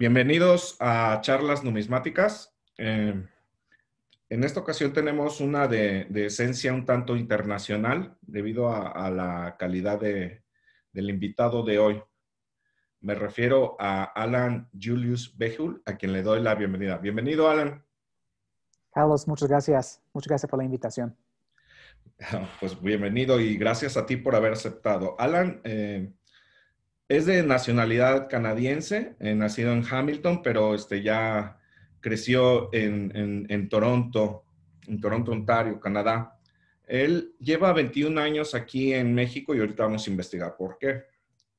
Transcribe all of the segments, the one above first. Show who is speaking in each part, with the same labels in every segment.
Speaker 1: Bienvenidos a Charlas Numismáticas. Eh, en esta ocasión tenemos una de, esencia un tanto internacional debido a, la calidad del invitado de hoy. Me refiero a Alan Julius Behul, a quien le doy la bienvenida. Bienvenido, Alan.
Speaker 2: Carlos, muchas gracias. Muchas gracias por la invitación.
Speaker 1: Pues bienvenido y gracias a ti por haber aceptado. Alan eh, es de nacionalidad canadiense, eh, nacido en Hamilton, pero este, ya creció en, Toronto, en Toronto, Ontario, Canadá. Él lleva 21 años aquí en México y ahorita vamos a investigar por qué,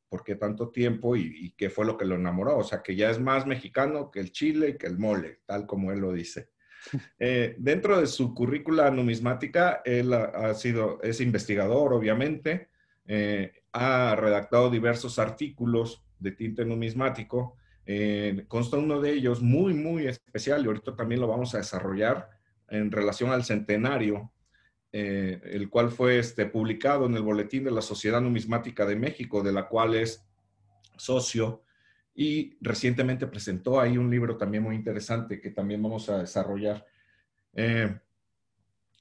Speaker 1: por qué tanto tiempo y, qué fue lo que lo enamoró. O sea, que ya es más mexicano que el chile y que el mole, tal como él lo dice. Eh, dentro de su currícula numismática, él ha, sido, es investigador, obviamente, eh, ha redactado diversos artículos de tinte numismático. Eh, consta uno de ellos muy, muy especial y ahorita también lo vamos a desarrollar en relación al centenario, eh, el cual fue este, publicado en el Boletín de la Sociedad Numismática de México, de la cual es socio y recientemente presentó ahí un libro también muy interesante que también vamos a desarrollar. Eh,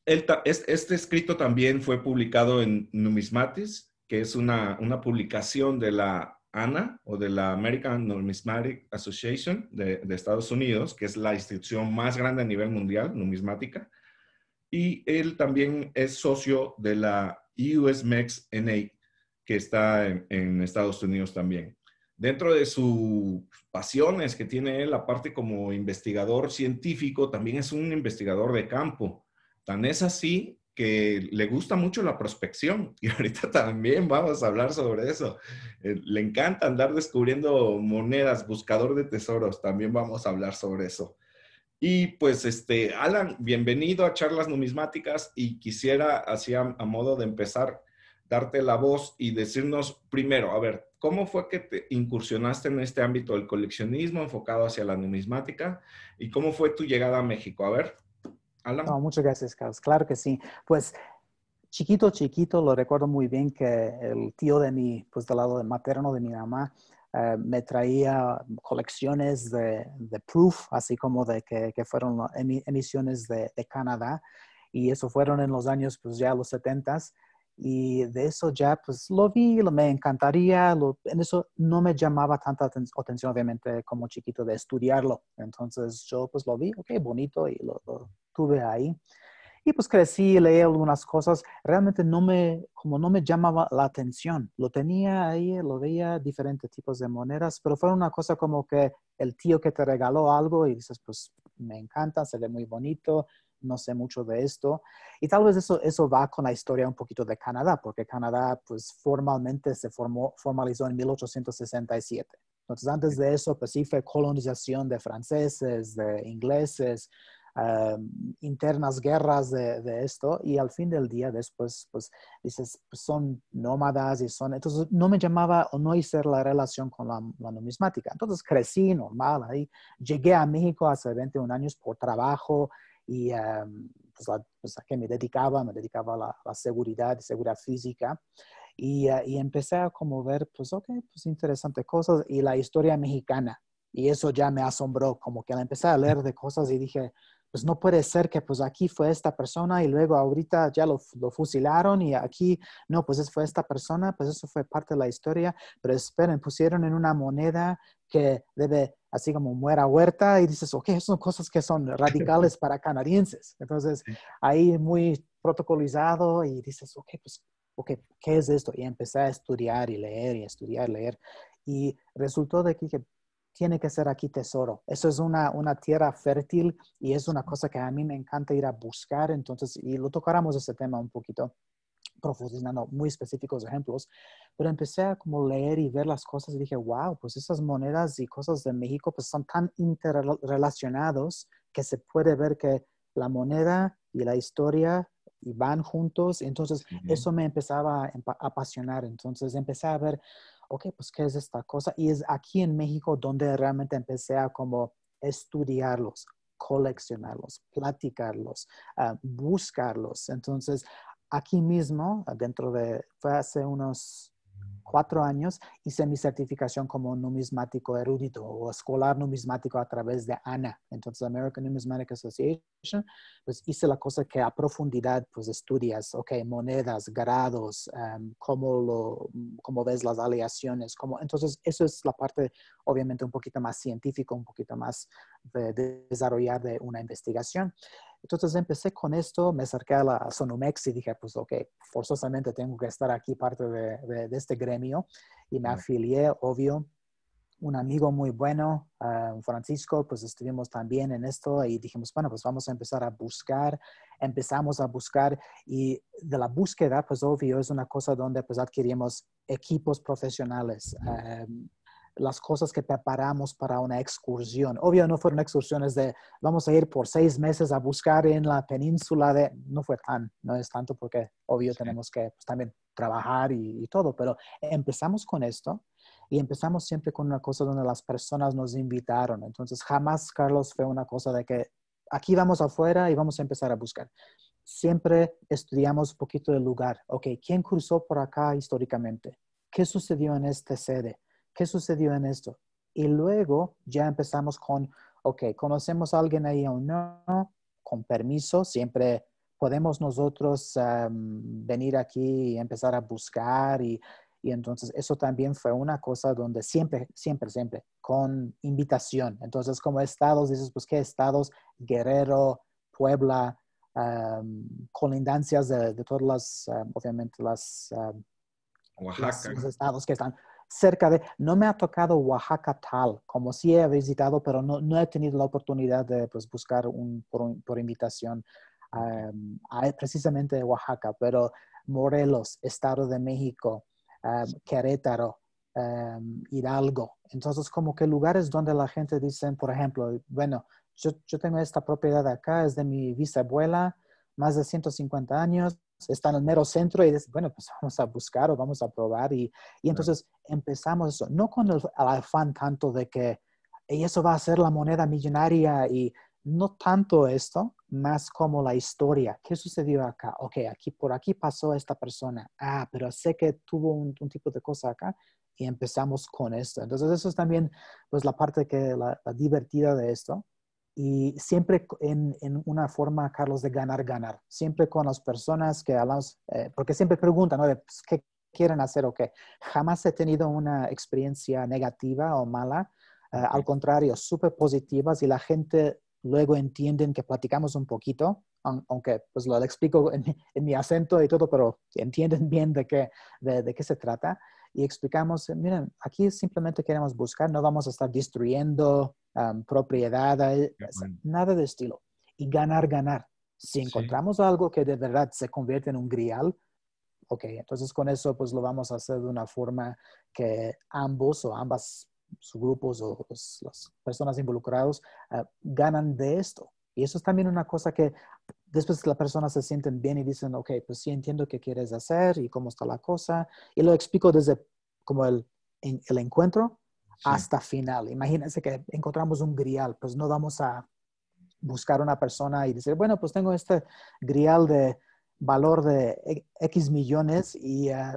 Speaker 1: este escrito también fue publicado en Numismatis, que es una, publicación de la ANA o de la American Numismatic Association de, Estados Unidos, que es la institución más grande a nivel mundial, numismática. Y él también es socio de la USMEX NA, que está en, en Estados Unidos también. Dentro de sus pasiones que tiene él, aparte como investigador científico, también es un investigador de campo. Tan es así que le gusta mucho la prospección y ahorita también vamos a hablar sobre eso. Eh, le encanta andar descubriendo monedas, buscador de tesoros, también vamos a hablar sobre eso. Y pues, este, Alan, bienvenido a Charlas Numismáticas y quisiera, así a, a modo de empezar, darte la voz y decirnos primero, a ver, ¿cómo fue que te incursionaste en este ámbito del coleccionismo enfocado hacia la numismática y cómo fue tu llegada a México? A ver
Speaker 2: muchas gracias, Carlos. Claro que sí. Pues chiquito, chiquito, lo recuerdo muy bien que el tío de mi, pues del lado materno de mi mamá, eh, me traía colecciones de, de, proof, así como de que, que fueron emisiones de, de, Canadá. Y eso fueron en los años, pues ya los 70 Y de eso ya, pues lo vi, lo, me encantaría. en eso no me llamaba tanta atención, obviamente, como chiquito de estudiarlo. Entonces yo, pues lo vi, ok, bonito, y lo estuve ahí. Y pues crecí, leí algunas cosas, realmente no me, como no me llamaba la atención. Lo tenía ahí, lo veía, diferentes tipos de monedas, pero fue una cosa como que el tío que te regaló algo y dices, pues me encanta, se ve muy bonito, no sé mucho de esto. Y tal vez eso, eso va con la historia un poquito de Canadá, porque Canadá pues formalmente se formó, formalizó en 1867. Entonces antes de eso pues sí fue colonización de franceses, de ingleses, Em, internas guerras de, esto y al fin del día después, pues dices, pues son nómadas y son, entonces no me llamaba o no hice la relación con la, numismática. Entonces crecí normal ahí, llegué a México hace 21 años por trabajo y em, pues, pues, a qué me dedicaba, me dedicaba a la, seguridad, seguridad física. Y, eh, y, empecé a como ver, pues, ok, pues interesantes cosas y la historia mexicana. Y eso ya me asombró, como que la empecé a leer de cosas y dije, pues no puede ser que pues aquí fue esta persona y luego ahorita ya lo, fusilaron y aquí no, pues fue esta persona, pues eso fue parte de la historia, pero esperen, pusieron en una moneda que debe así como muera huerta y dices, ok, son cosas que son radicales para canadienses. Entonces ahí muy protocolizado y dices, ok, pues, ok, ¿qué es esto? Y empecé a estudiar y leer y estudiar, leer. Y resultó de aquí que tiene que ser aquí tesoro. Eso es una, una tierra fértil y es una cosa que a mí me encanta ir a buscar. Entonces, y lo tocáramos ese tema un poquito profundizando muy específicos ejemplos, pero empecé a como leer y ver las cosas y dije, wow, pues esas monedas y cosas de México pues son tan interrelacionados que se puede ver que la moneda y la historia y van juntos. Entonces, eso me empezaba a apasionar. Entonces, empecé a ver, ok, pues qué es esta cosa. Y es aquí en México donde realmente empecé a como estudiarlos, coleccionarlos, platicarlos, ah, buscarlos. Entonces, aquí mismo, dentro de, fue hace unos cuatro años hice mi certificación como numismático erudito o escolar numismático a través de ANA, entonces American Numismatic Association, pues hice la cosa que a profundidad pues estudias, ok, monedas, grados, em, cómo, lo, cómo ves las aleaciones, como entonces eso es la parte obviamente un poquito más científica, un poquito más de, de desarrollar de una investigación. Entonces empecé con esto, me acerqué a la Sonomex y dije, pues ok, forzosamente tengo que estar aquí parte de, este gremio y me afilié, obvio. Un amigo muy bueno, ah, Francisco, pues estuvimos también en esto y dijimos, bueno, pues vamos a empezar a buscar, empezamos a buscar y de la búsqueda, pues obvio, es una cosa donde pues adquirimos equipos profesionales las cosas que preparamos para una excursión. Obvio, no fueron excursiones de vamos a ir por seis meses a buscar en la península de... No fue tan, no es tanto porque obvio tenemos que pues, también trabajar y, todo, pero empezamos con esto y empezamos siempre con una cosa donde las personas nos invitaron. Entonces jamás, Carlos, fue una cosa de que aquí vamos afuera y vamos a empezar a buscar. Siempre estudiamos un poquito el lugar. Ok, ¿quién cruzó por acá históricamente? ¿Qué sucedió en esta sede? ¿Qué sucedió en esto? Y luego ya empezamos con, ok, conocemos a alguien ahí o no, con permiso, siempre podemos nosotros venir aquí y empezar a buscar y, entonces eso también fue una cosa donde siempre, siempre, siempre, con invitación. Entonces como estados, dices, pues qué estados, Guerrero, Puebla, colindancias de, todas las, obviamente las... los estados que están, cerca de, no me ha tocado Oaxaca tal, como si he visitado, pero no, no he tenido la oportunidad de pues, buscar un, por, invitación um, a, precisamente Oaxaca, pero Morelos, Estado de México, Querétaro, Hidalgo. Entonces, como que lugares donde la gente dice, por ejemplo, bueno, yo, yo tengo esta propiedad acá, es de mi bisabuela, más de 150 años, está en el mero centro y dice, bueno, pues vamos a buscar o vamos a probar. Y, y entonces empezamos eso, no con el, afán tanto de que y eso va a ser la moneda millonaria y no tanto esto, más como la historia. ¿Qué sucedió acá? Ok, aquí por aquí pasó esta persona. Ah, pero sé que tuvo un, tipo de cosa acá y empezamos con esto. Entonces eso es también pues la parte que la divertida de esto y siempre en, en, una forma, Carlos, de ganar, ganar. Siempre con las personas que hablamos, eh, porque siempre preguntan, ¿no? Pues, ¿qué quieren hacer o qué? Jamás he tenido una experiencia negativa o mala, eh, al contrario, súper positivas y la gente luego entienden que platicamos un poquito, aunque pues lo explico en, mi acento y todo, pero entienden bien de qué, de qué se trata y explicamos, miren, aquí simplemente queremos buscar, no vamos a estar destruyendo propiedad, nada de estilo. Y ganar, ganar. Si encontramos algo que de verdad se convierte en un grial, ok, entonces con eso pues lo vamos a hacer de una forma que ambos o ambas grupos o las personas involucradas ah, ganan de esto. Y eso es también una cosa que después las personas se sienten bien y dicen, ok, pues sí entiendo qué quieres hacer y cómo está la cosa. Y lo explico desde como el, el encuentro hasta final. Imagínense que encontramos un grial, pues no vamos a buscar una persona y decir, bueno, pues tengo este grial de valor de e, X millones y eh,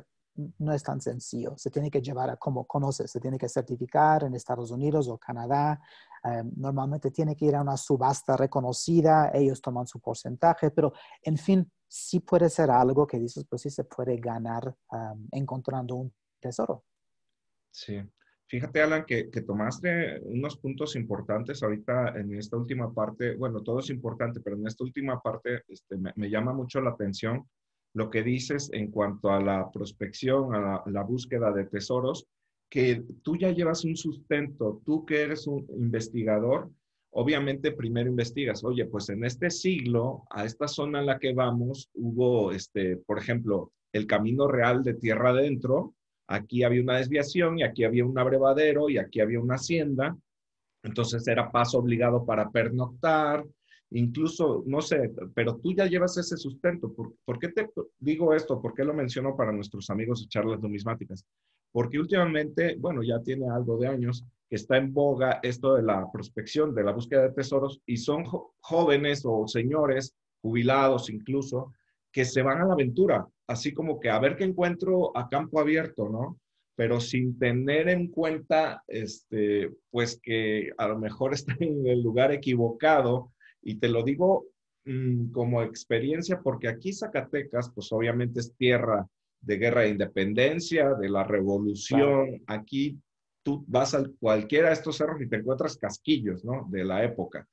Speaker 2: no es tan sencillo. Se tiene que llevar a como conoces, se tiene que certificar en Estados Unidos o Canadá. Eh, normalmente tiene que ir a una subasta reconocida, ellos toman su porcentaje, pero en fin, sí puede ser algo que dices, pues sí se puede ganar encontrando un tesoro.
Speaker 1: Sí. Fíjate, Alan, que, tomaste unos puntos importantes ahorita en esta última parte. Bueno, todo es importante, pero en esta última parte este, me, llama mucho la atención lo que dices en cuanto a la prospección, a la, búsqueda de tesoros, que tú ya llevas un sustento, tú que eres un investigador, obviamente primero investigas, oye, pues en este siglo, a esta zona en la que vamos, hubo, este, por ejemplo, el Camino Real de Tierra Adentro, aquí había una desviación y aquí había un abrevadero y aquí había una hacienda. Entonces era paso obligado para pernoctar, incluso, no sé, pero tú ya llevas ese sustento. ¿Por, qué te digo esto? ¿Por qué lo menciono para nuestros amigos de charlas numismáticas? Porque últimamente, bueno, ya tiene algo de años, que está en boga esto de la prospección, de la búsqueda de tesoros, y son jóvenes o señores, jubilados incluso, que se van a la aventura así como que a ver qué encuentro a campo abierto, ¿no? Pero sin tener en cuenta, este, pues que a lo mejor está en el lugar equivocado. Y te lo digo mm, como experiencia, porque aquí Zacatecas, pues obviamente es tierra de guerra de independencia, de la revolución. Aquí tú vas a cualquiera de estos cerros y te encuentras casquillos, ¿no? De la época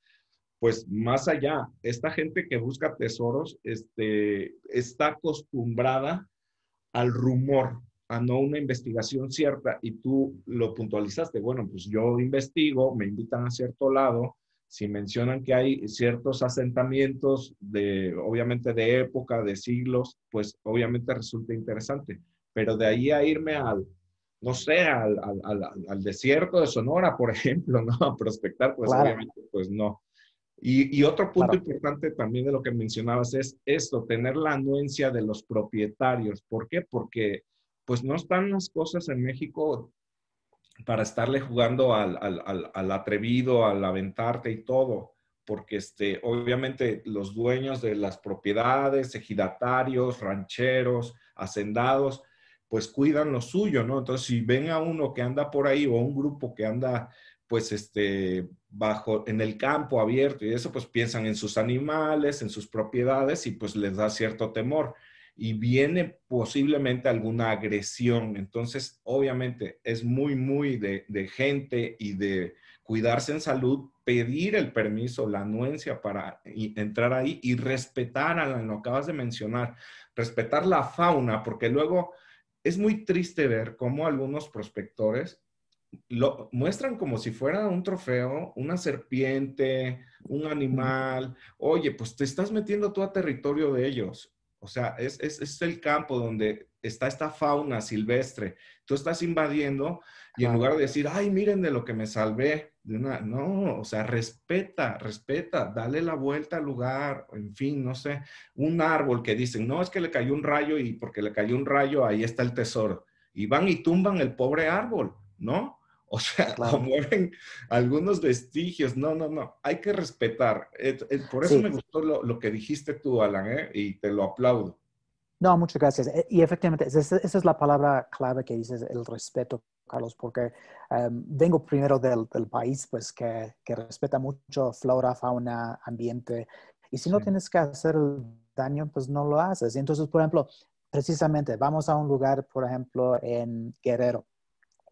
Speaker 1: pues más allá, esta gente que busca tesoros este, está acostumbrada al rumor, a no una investigación cierta, y tú lo puntualizaste, bueno, pues yo investigo, me invitan a cierto lado, si mencionan que hay ciertos asentamientos de, obviamente, de época, de siglos, pues obviamente resulta interesante, pero de ahí a irme al, no sé, al, desierto de Sonora, por ejemplo, ¿no? A prospectar, pues obviamente, pues no. Y, otro punto importante también de lo que mencionabas es esto, tener la anuencia de los propietarios. ¿Por qué? Porque pues no están las cosas en México para estarle jugando al, atrevido, al aventarte y todo porque este, obviamente los dueños de las propiedades, ejidatarios, rancheros, hacendados, pues cuidan lo suyo, ¿no? Entonces, si ven a uno que anda por ahí o un grupo que anda pues este, bajo, en el campo abierto y eso, pues piensan en sus animales, en sus propiedades y pues les da cierto temor. Y viene posiblemente alguna agresión. Entonces, obviamente, es muy, muy de, gente y de cuidarse en salud, pedir el permiso, la anuencia para entrar ahí y respetar a lo acabas de mencionar, respetar la fauna, porque luego es muy triste ver cómo algunos prospectores lo muestran como si fuera un trofeo, una serpiente, un animal. Oye, pues te estás metiendo tú a territorio de ellos. O sea, es, es, el campo donde está esta fauna silvestre. Tú estás invadiendo y en lugar de decir, ay, miren de lo que me salvé, de no, o sea, respeta, respeta, dale la vuelta al lugar, en fin, no sé, un árbol que dicen, no, es que le cayó un rayo y porque le cayó un rayo, ahí está el tesoro. Y van y tumban el pobre árbol, ¿no? O sea, mueven algunos vestigios. No, no, no. Hay que respetar. Por eso me gustó lo, que dijiste tú, Alan, ¿eh? y te lo aplaudo.
Speaker 2: No, muchas gracias. E, y efectivamente, esa, es la palabra clave que dices, el respeto, Carlos, porque em, vengo primero del, país, pues que, respeta mucho flora, fauna, ambiente. Y si no tienes que hacer daño, pues no lo haces. Entonces, por ejemplo, precisamente, vamos a un lugar, por ejemplo, en Guerrero.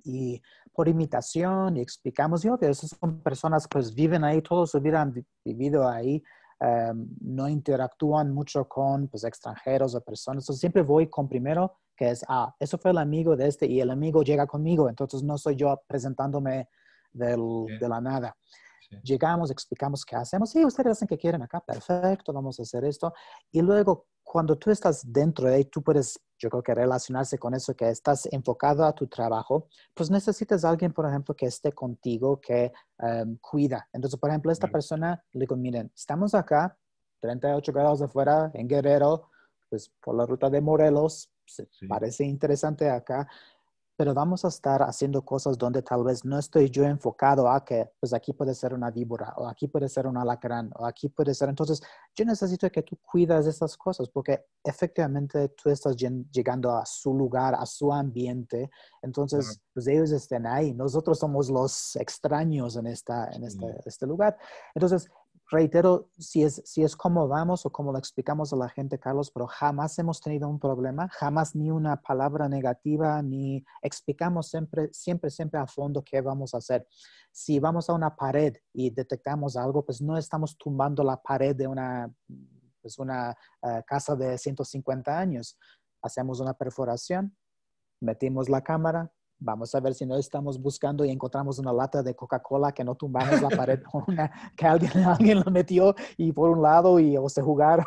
Speaker 2: Y por imitación y explicamos, yo que esas son personas que pues, viven ahí, todos su vida han vivido ahí, em, no interactúan mucho con pues, extranjeros o personas, siempre voy con primero, que es, ah, eso fue el amigo de este y el amigo llega conmigo, entonces no soy yo presentándome del, de la nada. Llegamos, explicamos qué hacemos, sí, ustedes hacen que quieren acá, perfecto, vamos a hacer esto, y luego cuando tú estás dentro de ahí, tú puedes yo creo que relacionarse con eso, que estás enfocado a tu trabajo, pues necesitas a alguien, por ejemplo, que esté contigo, que em, cuida. Entonces, por ejemplo, esta persona le digo, miren, estamos acá, 38 grados afuera, en Guerrero, pues por la ruta de Morelos, parece interesante acá pero vamos a estar haciendo cosas donde tal vez no estoy yo enfocado a que, pues aquí puede ser una víbora, o aquí puede ser un alacrán, o aquí puede ser. Entonces, yo necesito que tú cuidas estas cosas, porque efectivamente tú estás llegando a su lugar, a su ambiente, entonces, pues ellos estén ahí, nosotros somos los extraños en, esta, en este, este lugar. Entonces, reitero, si es, si como vamos o como lo explicamos a la gente, Carlos, pero jamás hemos tenido un problema, jamás ni una palabra negativa, ni explicamos siempre, siempre, siempre a fondo qué vamos a hacer. Si vamos a una pared y detectamos algo, pues no estamos tumbando la pared de una, pues una eh, casa de 150 años. Hacemos una perforación, metimos la cámara, Vamos a ver si no estamos buscando y encontramos una lata de Coca-Cola que no tumbamos la pared, que alguien, alguien lo metió y por un lado y o se jugaron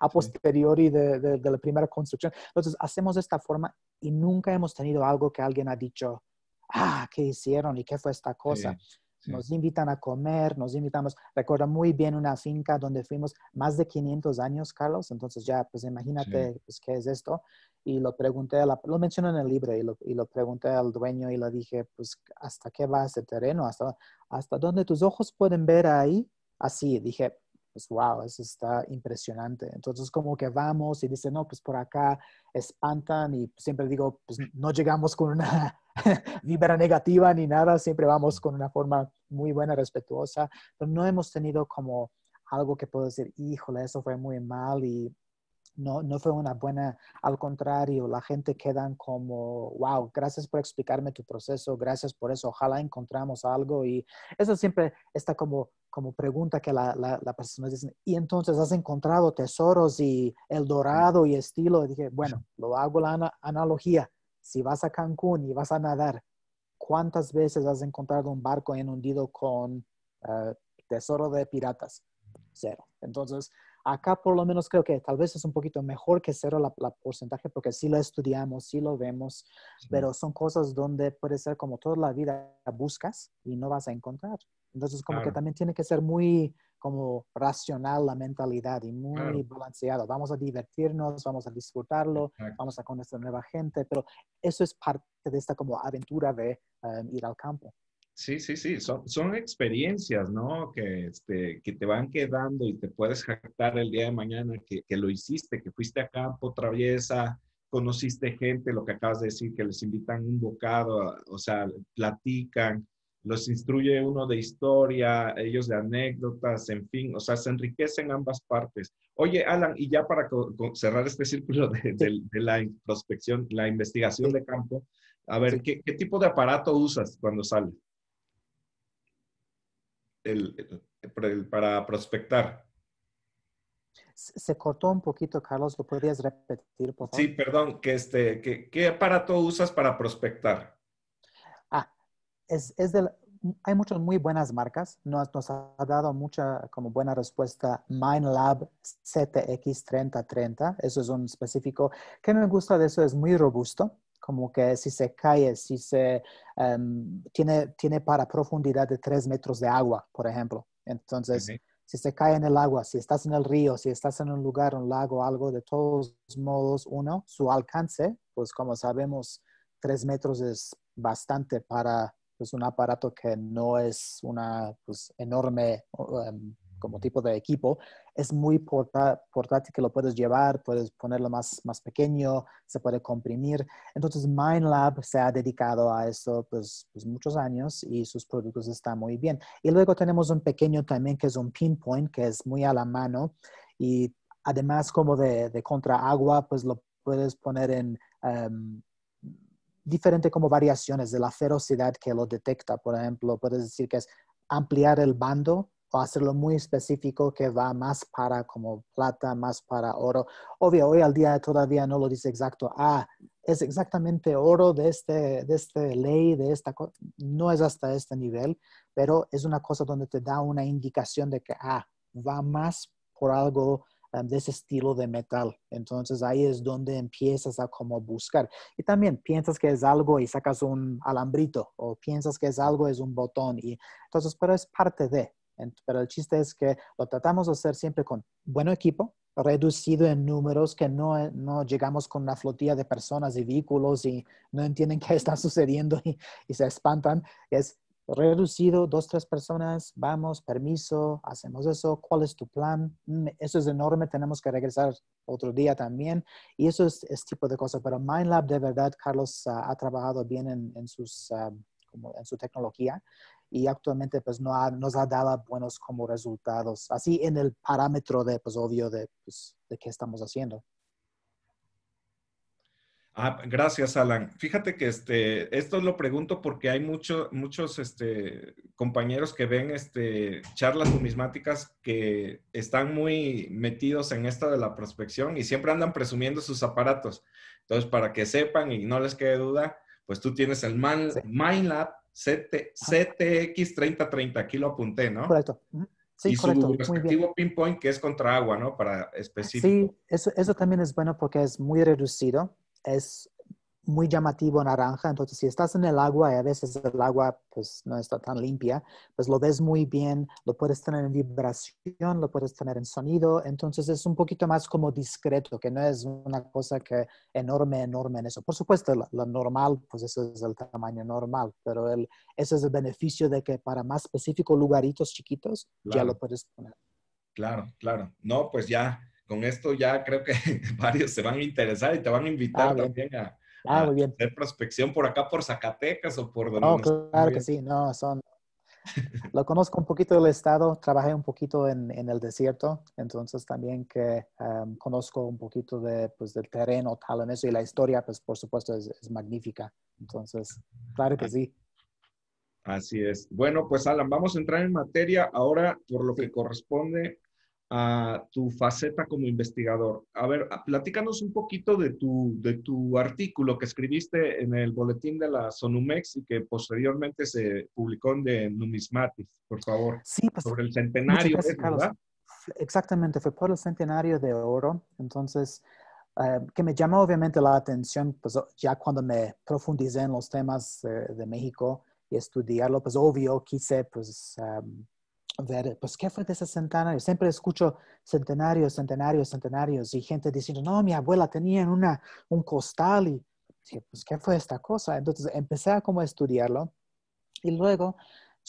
Speaker 2: a posteriori de, de, la primera construcción. Entonces hacemos de esta forma y nunca hemos tenido algo que alguien ha dicho, ah, ¿qué hicieron y qué fue esta cosa? Nos invitan a comer, nos invitamos. Recuerdo muy bien una finca donde fuimos más de 500 años, Carlos. Entonces ya, pues imagínate, pues, qué es esto. Y lo pregunté, lo mencioné en el libro, y lo, y lo, pregunté al dueño y le dije, pues, ¿hasta qué va ese terreno? ¿Hasta, hasta dónde tus ojos pueden ver ahí? Así, dije, pues wow, eso está impresionante. Entonces como que vamos y dicen, no, pues por acá espantan y siempre digo, pues mm. no llegamos con una vibra negativa ni nada, siempre vamos mm. con una forma muy buena, respetuosa, pero no hemos tenido como algo que puedo decir, híjole, eso fue muy mal y no, fue una buena, al contrario, la gente quedan como, wow, gracias por explicarme tu proceso, gracias por eso, ojalá encontramos algo y eso siempre está como, como pregunta que la, la, la persona dice, y entonces has encontrado tesoros y el dorado y estilo, dije, bueno, lo hago la analogía, si vas a Cancún y vas a nadar, ¿cuántas veces has encontrado un barco en hundido con eh, tesoro de piratas? Cero. Entonces, Acá por lo menos creo que tal vez es un poquito mejor que cero la, porcentaje porque sí lo estudiamos, sí lo vemos, pero son cosas donde puede ser como toda la vida buscas y no vas a encontrar. Entonces como que también tiene que ser muy como racional la mentalidad y muy balanceado. Vamos a divertirnos, vamos a disfrutarlo, vamos a conocer nueva gente, pero eso es parte de esta como aventura de em, ir al campo.
Speaker 1: Sí, sí, sí, son, son experiencias, ¿no? Que, este, que te van quedando y te puedes jactar el día de mañana que, que, lo hiciste, que fuiste a campo, traviesa, ah, conociste gente, lo que acabas de decir, que les invitan un bocado, ah, o sea, platican, los instruye uno de historia, ellos de anécdotas, en fin, o sea, se enriquecen ambas partes. Oye, Alan, y ya para cerrar este círculo de, la introspección, la investigación de campo, a ver, ¿qué tipo de aparato usas cuando sales? el, para prospectar.
Speaker 2: Se cortó un poquito, Carlos, ¿lo podrías repetir, por favor? Sí,
Speaker 1: perdón, que este, que, ¿qué aparato usas para prospectar?
Speaker 2: Ah, es, es del, hay muchas muy buenas marcas, nos, nos ha dado mucha como buena respuesta MindLab CTX 3030 eso es un específico que me gusta de eso, es muy robusto, como que si se cae, si se em, tiene, tiene para profundidad de tres metros de agua, por ejemplo. Entonces, si se cae en el agua, si estás en el río, si estás en un lugar, un lago, algo, de todos modos, uno, su alcance, pues como sabemos, tres metros es bastante para pues, un aparato que no es una pues, enorme em, como tipo de equipo, es muy portátil que lo puedes llevar, puedes ponerlo más, más pequeño, se puede comprimir. Entonces, MindLab se ha dedicado a eso pues, pues, muchos años y sus productos están muy bien. Y luego tenemos un pequeño también que es un pinpoint, que es muy a la mano y además como de, contra agua, pues lo puedes poner en... diferentes em, diferente como variaciones de la ferocidad que lo detecta. Por ejemplo, puedes decir que es ampliar el bando o hacerlo muy específico que va más para como plata, más para oro. Obvio, hoy al día todavía no lo dice exacto. Ah, es exactamente oro de, este, de este ley, de esta cosa. No es hasta este nivel, pero es una cosa donde te da una indicación de que, ah, va más por algo em, de ese estilo de metal. Entonces ahí es donde empiezas a como buscar. Y también piensas que es algo y sacas un alambrito o piensas que es algo, es un botón. Y entonces, pero es parte de, pero el chiste es que lo tratamos de hacer siempre con buen equipo, reducido en números, que no, eh, no llegamos con una flotilla de personas y vehículos y no entienden qué está sucediendo y, se espantan. Es reducido, dos, tres personas, vamos, permiso, hacemos eso, ¿cuál es tu plan? Mm, eso es enorme, tenemos que regresar otro día también. Y eso es, tipo de cosas, pero MindLab de verdad, Carlos ah, ha trabajado bien en, sus, ah, como en su tecnología y actualmente pues no nos ha dado buenos como resultados, así en el parámetro de pues obvio de, pues, de qué estamos haciendo.
Speaker 1: Ah, gracias, Alan. Fíjate que este, esto lo pregunto porque hay mucho, muchos este, compañeros que ven este, charlas numismáticas que están muy metidos en esta de la prospección y siempre andan presumiendo sus aparatos. Entonces, para que sepan y no les quede duda, pues tú tienes el Man, MindLab, CTX3030, aquí lo apunté, ¿no? Correcto.
Speaker 2: Sí, y su respectivo
Speaker 1: pinpoint que es contra agua, ¿no? Para específico. Sí,
Speaker 2: eso, eso también es bueno porque es muy reducido. Es muy llamativo naranja, entonces si estás en el agua y a veces el agua pues no está tan limpia, pues lo ves muy bien, lo puedes tener en vibración, lo puedes tener en sonido, entonces es un poquito más como discreto, que no es una cosa que enorme, enorme en eso. Por supuesto, lo normal, pues eso es el tamaño normal, pero ese es el beneficio de que para más específicos lugaritos chiquitos ya lo puedes poner.
Speaker 1: Claro, claro. No, pues ya, con esto ya creo que varios se van a interesar y te van a invitar ah, también a Ah, muy bien. Hacer prospección por acá, por Zacatecas o por donde. No, claro que sí,
Speaker 2: no, son. Lo conozco un poquito del estado, trabajé un poquito en, en el desierto, entonces también que em, conozco un poquito de, pues, del terreno, tal en eso, y la historia, pues por supuesto es, es magnífica. Entonces, claro que ah, sí.
Speaker 1: Así es. Bueno, pues Alan, vamos a entrar en materia ahora por lo que corresponde a tu faceta como investigador. A ver, platícanos un poquito de tu, de tu artículo que escribiste en el boletín de la Sonumex y que posteriormente se publicó en de Numismatis, por favor. Sí, pues, sobre el centenario, ¿verdad?
Speaker 2: Exactamente, fue por el centenario de oro. Entonces, eh, que me llamó obviamente la atención, pues ya cuando me profundicé en los temas eh, de México y estudiarlo, pues obvio quise pues ver, pues, ¿qué fue de ese centenario? Siempre escucho centenarios, centenarios, centenarios y gente diciendo, no, mi abuela tenía una, un costal y dije, pues, ¿qué fue esta cosa? Entonces empecé a como estudiarlo y luego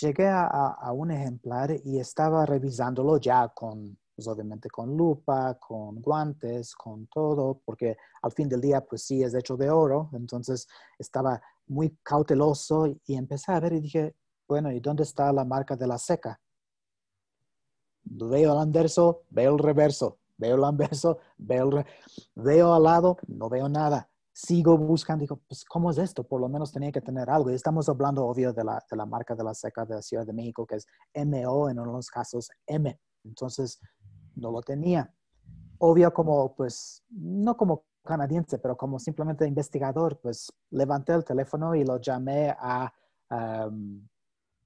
Speaker 2: llegué a, a un ejemplar y estaba revisándolo ya con, pues, obviamente con lupa, con guantes, con todo, porque al fin del día, pues sí, es hecho de oro, entonces estaba muy cauteloso y empecé a ver y dije, bueno, ¿y dónde está la marca de la seca? veo el anverso, veo el reverso, veo el anverso, veo, al lado, no veo nada. Sigo buscando, digo, pues, ¿cómo es esto? Por lo menos tenía que tener algo. Y estamos hablando, obvio, de la, marca de la seca de la Ciudad de México, que es MO, en unos casos M. Entonces, no lo tenía. Obvio, como, pues, no como canadiense, pero como simplemente investigador, pues, levanté el teléfono y lo llamé a,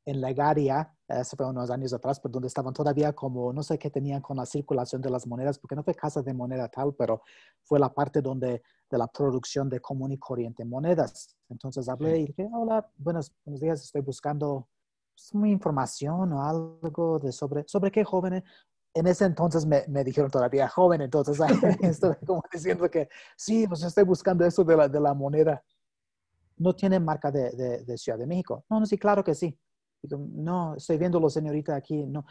Speaker 2: en Legaria, hace unos años atrás, por donde estaban todavía como, no sé qué tenían con la circulación de las monedas, porque no fue casa de moneda tal, pero fue la parte donde de la producción de común y corriente monedas. Entonces hablé y dije, hola, buenos, buenos días, estoy buscando pues, información o algo de sobre, sobre qué jóvenes. En ese entonces me, me dijeron todavía joven, entonces estoy como diciendo que sí, pues estoy buscando eso de la, de la moneda. ¿No tiene marca de, de Ciudad de México? No, no, sí, claro que sí no, estoy viendo viéndolo, señorita, aquí, no.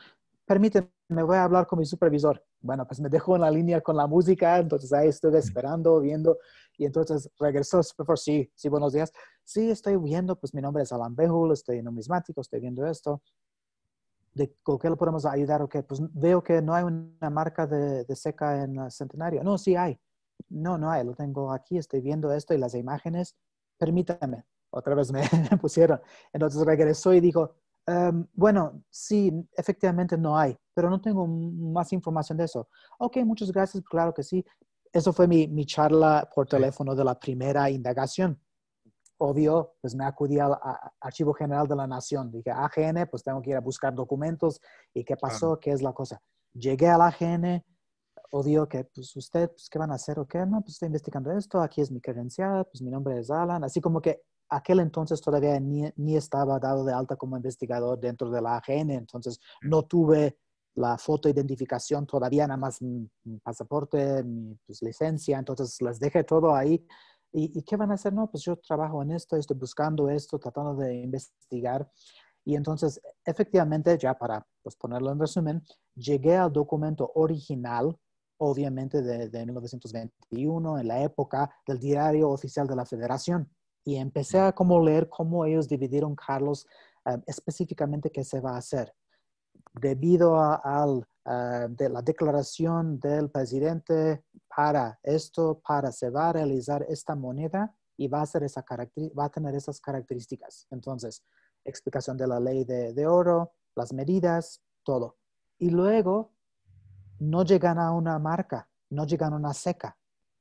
Speaker 2: Permíteme, voy a hablar con mi supervisor. Bueno, pues me dejó en la línea con la música, entonces ahí estuve esperando, viendo, y entonces regresó supervisor, sí, sí, buenos días. Sí, estoy viendo, pues mi nombre es Alan Behul, estoy en numismático, estoy viendo esto. ¿De con qué lo podemos ayudar? qué? pues veo que no hay una marca de, de seca en Centenario. No, sí hay. No, no hay, lo tengo aquí, estoy viendo esto y las imágenes. Permítame, otra vez me pusieron. Entonces regresó y dijo, Em, bueno, sí, efectivamente no hay, pero no tengo más información de eso. Ok, muchas gracias, claro que sí. Eso fue mi, charla por teléfono de la primera indagación. Obvio, pues me acudí al Archivo General de la Nación. Dije, AGN, pues tengo que ir a buscar documentos y qué pasó, qué es la cosa. Llegué al AGN, obvio que, pues usted, pues qué van a hacer o qué, no, pues estoy investigando esto, aquí es mi credencial, pues mi nombre es Alan, así como que aquel entonces todavía ni, estaba dado de alta como investigador dentro de la AGN, entonces mm. no tuve la foto identificación todavía, nada más mi, pasaporte, mi pues, licencia, entonces las dejé todo ahí. ¿Y, qué van a hacer? No, pues yo trabajo en esto, estoy buscando esto, tratando de investigar. Y entonces, efectivamente, ya para pues, ponerlo en resumen, llegué al documento original obviamente de, 1921, en la época del diario oficial de la Federación y empecé a como leer cómo ellos dividieron Carlos eh, específicamente qué se va a hacer. Debido a, eh, la declaración del presidente para esto, para se va a realizar esta moneda y va a, ser esa va a tener esas características. Entonces, explicación de la ley de oro, las medidas, todo. Y luego no llegan a una marca, no llegan a una seca,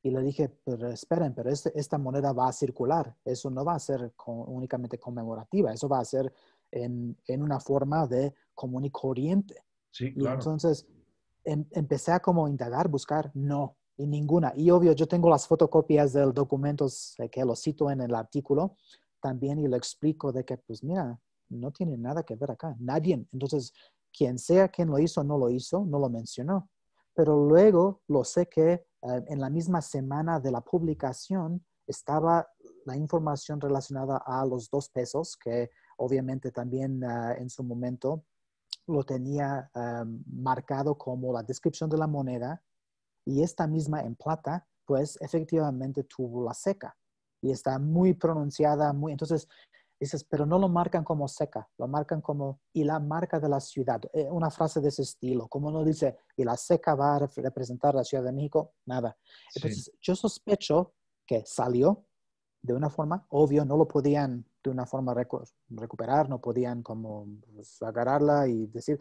Speaker 2: y le dije, pero esperen, pero este, esta moneda va a circular, eso no va a ser únicamente conmemorativa, eso va a ser en, una forma de común y corriente. Sí, claro. entonces em, empecé a como indagar, buscar, no, y ninguna. Y obvio, yo tengo las fotocopias del documento que lo cito en el artículo también y lo explico de que, pues mira, no tiene nada que ver acá, nadie. Entonces, quien sea quien lo hizo, no lo hizo, no lo mencionó pero luego lo sé que eh, en la misma semana de la publicación estaba la información relacionada a los dos pesos, que obviamente también eh, en su momento lo tenía em, marcado como la descripción de la moneda, y esta misma en plata, pues efectivamente tuvo la seca y está muy pronunciada, muy entonces Dices, pero no lo marcan como seca, lo marcan como y la marca de la ciudad. Eh, una frase de ese estilo, como uno dice, y la seca va a representar la Ciudad de México, nada. Entonces, yo sospecho que salió de una forma, obvio, no lo podían de una forma recuperar, no podían como pues, agarrarla y decir,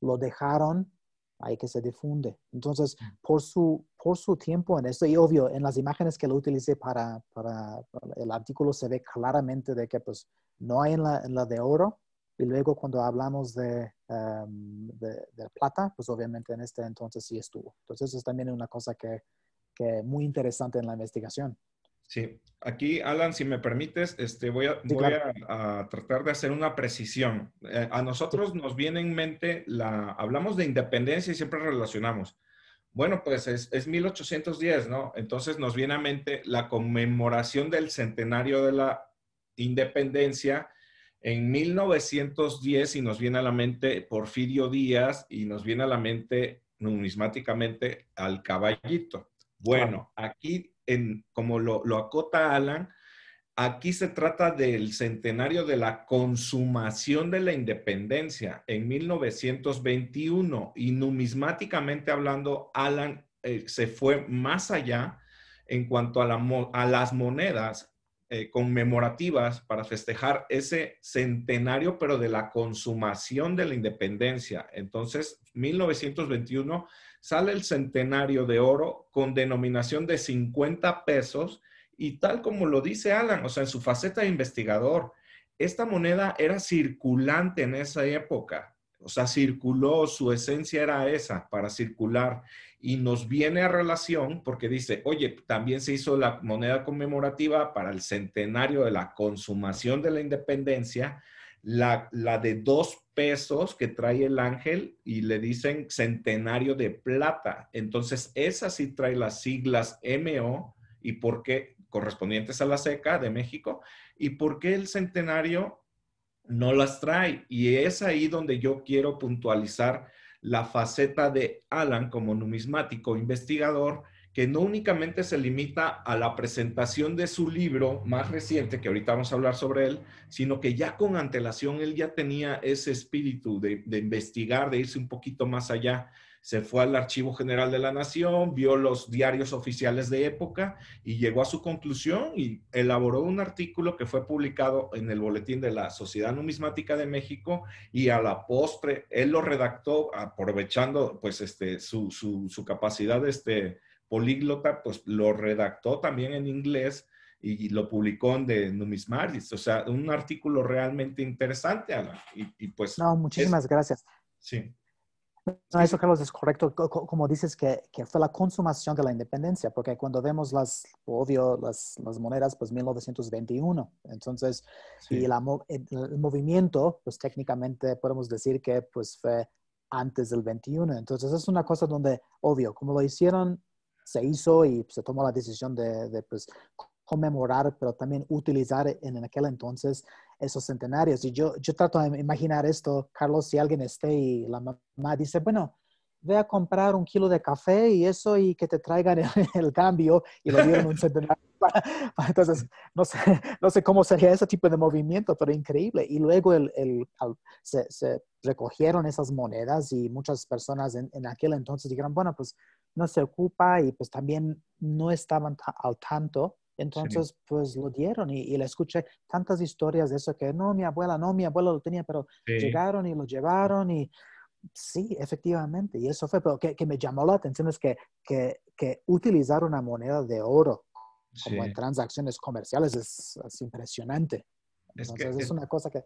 Speaker 2: lo dejaron hay que se difunde. Entonces, mm. por su, por su tiempo en esto, y obvio, en las imágenes que lo utilicé para, para, el artículo se ve claramente de que pues no hay en la, de oro, y luego cuando hablamos em, de, de, plata, pues obviamente en este entonces sí estuvo. Entonces es también una cosa que, que muy interesante en la investigación.
Speaker 1: Sí, aquí, Alan, si me permites, este, voy, a, voy a, tratar de hacer una precisión. Eh, a nosotros nos viene en mente, la, hablamos de independencia y siempre relacionamos. Bueno, pues es, es, 1810, ¿no? Entonces nos viene a mente la conmemoración del centenario de la independencia en 1910 y nos viene a la mente Porfirio Díaz y nos viene a la mente numismáticamente al caballito. Bueno, aquí como lo, acota Alan, aquí se trata del centenario de la consumación de la independencia en 1921 y numismáticamente hablando, Alan eh, se fue más allá en cuanto a, las monedas eh, conmemorativas para festejar ese centenario, pero de la consumación de la independencia. Entonces, 1921 sale el centenario de oro con denominación de 50 pesos y tal como lo dice Alan, o sea, en su faceta de investigador, esta moneda era circulante en esa época, o sea, circuló, su esencia era esa, para circular, y nos viene a relación porque dice, oye, también se hizo la moneda conmemorativa para el centenario de la consumación de la independencia, la, de dos pesos que trae el ángel y le dicen centenario de plata. Entonces, esa sí trae las siglas MO y por qué correspondientes a la SECA de México y por qué el centenario no las trae. Y es ahí donde yo quiero puntualizar la faceta de Alan como numismático investigador que no únicamente se limita a la presentación de su libro más reciente, que ahorita vamos a hablar sobre él, sino que ya con antelación él ya tenía ese espíritu de, investigar, de irse un poquito más allá. Se fue al Archivo General de la Nación, vio los diarios oficiales de época y llegó a su conclusión y elaboró un artículo que fue publicado en el Boletín de la Sociedad Numismática de México y a la postre él lo redactó aprovechando pues este, su, su capacidad este, políglota, pues lo redactó también en inglés y lo publicó en The Numismatis. O sea, un artículo realmente interesante, Y, pues...
Speaker 2: No, muchísimas gracias. Sí. eso, Carlos, es correcto. Como dices, que, que, fue la consumación de la independencia, porque cuando vemos las, obvio, las, monedas, pues 1921. Entonces, y el movimiento, pues técnicamente podemos decir que pues fue antes del 21. Entonces, es una cosa donde, obvio, como lo hicieron se hizo y se tomó la decisión de, pues, conmemorar, pero también utilizar en, aquel entonces esos centenarios. Y yo, yo trato de imaginar esto, Carlos, si alguien esté y la mamá dice, bueno, ve a comprar un kilo de café y eso y que te traigan el, cambio y le dieron un centenario. Entonces, no sé, no sé cómo sería ese tipo de movimiento, pero increíble. Y luego el, el, se, recogieron esas monedas y muchas personas en, en aquel entonces dijeron, bueno, pues no se ocupa y pues también no estaban al tanto. Entonces, pues lo dieron y, le escuché tantas historias de eso que no, mi abuela, no, mi abuela lo tenía, pero llegaron y lo llevaron y sí, efectivamente, y eso fue, pero que, me llamó la atención es que, que, que utilizar una moneda de oro como en transacciones comerciales es, impresionante. Entonces, es una cosa que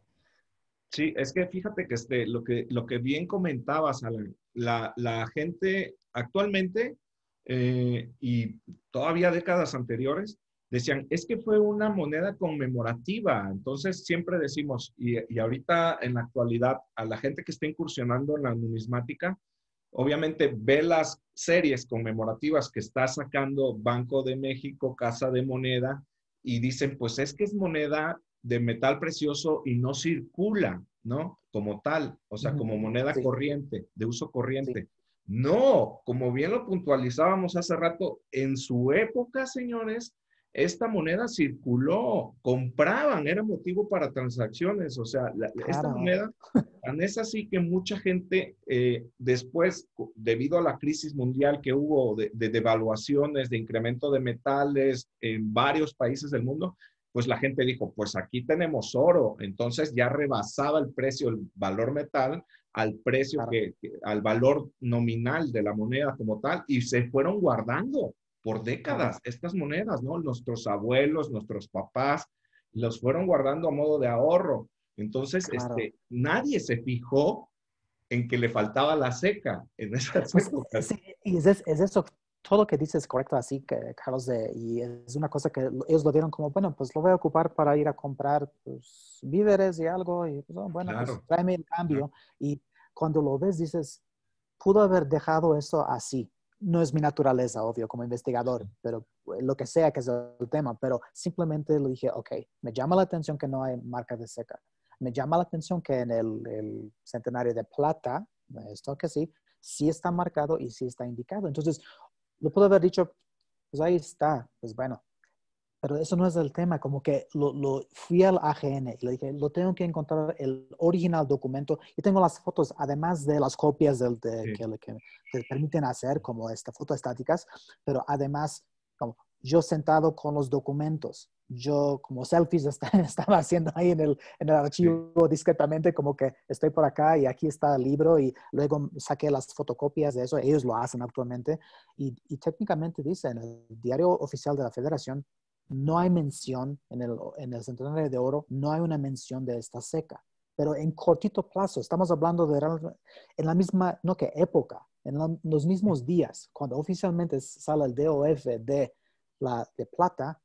Speaker 1: Sí, es que fíjate que, este, lo, que lo que bien comentabas, Alan, la, gente actualmente eh, y todavía décadas anteriores decían, es que fue una moneda conmemorativa. Entonces siempre decimos, y, y ahorita en la actualidad, a la gente que está incursionando en la numismática, obviamente ve las series conmemorativas que está sacando Banco de México, Casa de Moneda, y dicen, pues es que es moneda de metal precioso y no circula, ¿no? Como tal, o sea, como moneda corriente, de uso corriente. No, como bien lo puntualizábamos hace rato, en su época, señores, esta moneda circuló, compraban, era motivo para transacciones, o sea, esta moneda, tan es así que mucha gente eh, después, debido a la crisis mundial que hubo de devaluaciones, de incremento de metales en varios países del mundo, pues la gente dijo, pues aquí tenemos oro, entonces ya rebasaba el precio, el valor metal, al precio, que, al valor nominal de la moneda como tal, y se fueron guardando por décadas estas monedas, ¿no? Nuestros abuelos, nuestros papás, los fueron guardando a modo de ahorro. Entonces, este, nadie se fijó en que le faltaba la seca en esas pues
Speaker 2: y es, eso todo lo que dices es correcto así, que, Carlos, y es una cosa que ellos lo dieron como, bueno, pues lo voy a ocupar para ir a comprar pues, víveres y algo, y pues, oh, bueno, pues tráeme el cambio. Y cuando lo ves, dices, pudo haber dejado eso así. No es mi naturaleza, obvio, como investigador, pero eh, lo que sea que es el tema, pero simplemente le dije, ok, me llama la atención que no hay marca de seca. Me llama la atención que en el, el centenario de plata, esto que sí, sí está marcado y sí está indicado. Entonces, lo puedo haber dicho, pues ahí está, pues bueno. Pero eso no es el tema, como que lo, fui al AGN y le dije, lo tengo que encontrar el original documento. y tengo las fotos, además de las copias del, de, que, te permiten hacer, como estas fotos estáticas, pero además, como yo sentado con los documentos, yo como selfies estaba haciendo ahí en el, en el archivo discretamente, como que estoy por acá y aquí está el libro y luego saqué las fotocopias de eso, ellos lo hacen actualmente y, y técnicamente dice en el diario oficial de la federación, no hay mención en el, en el centenario de oro, no hay una mención de esta seca, pero en cortito plazo, estamos hablando de en la misma, no que época, en los mismos días, cuando oficialmente sale el DOF de la de plata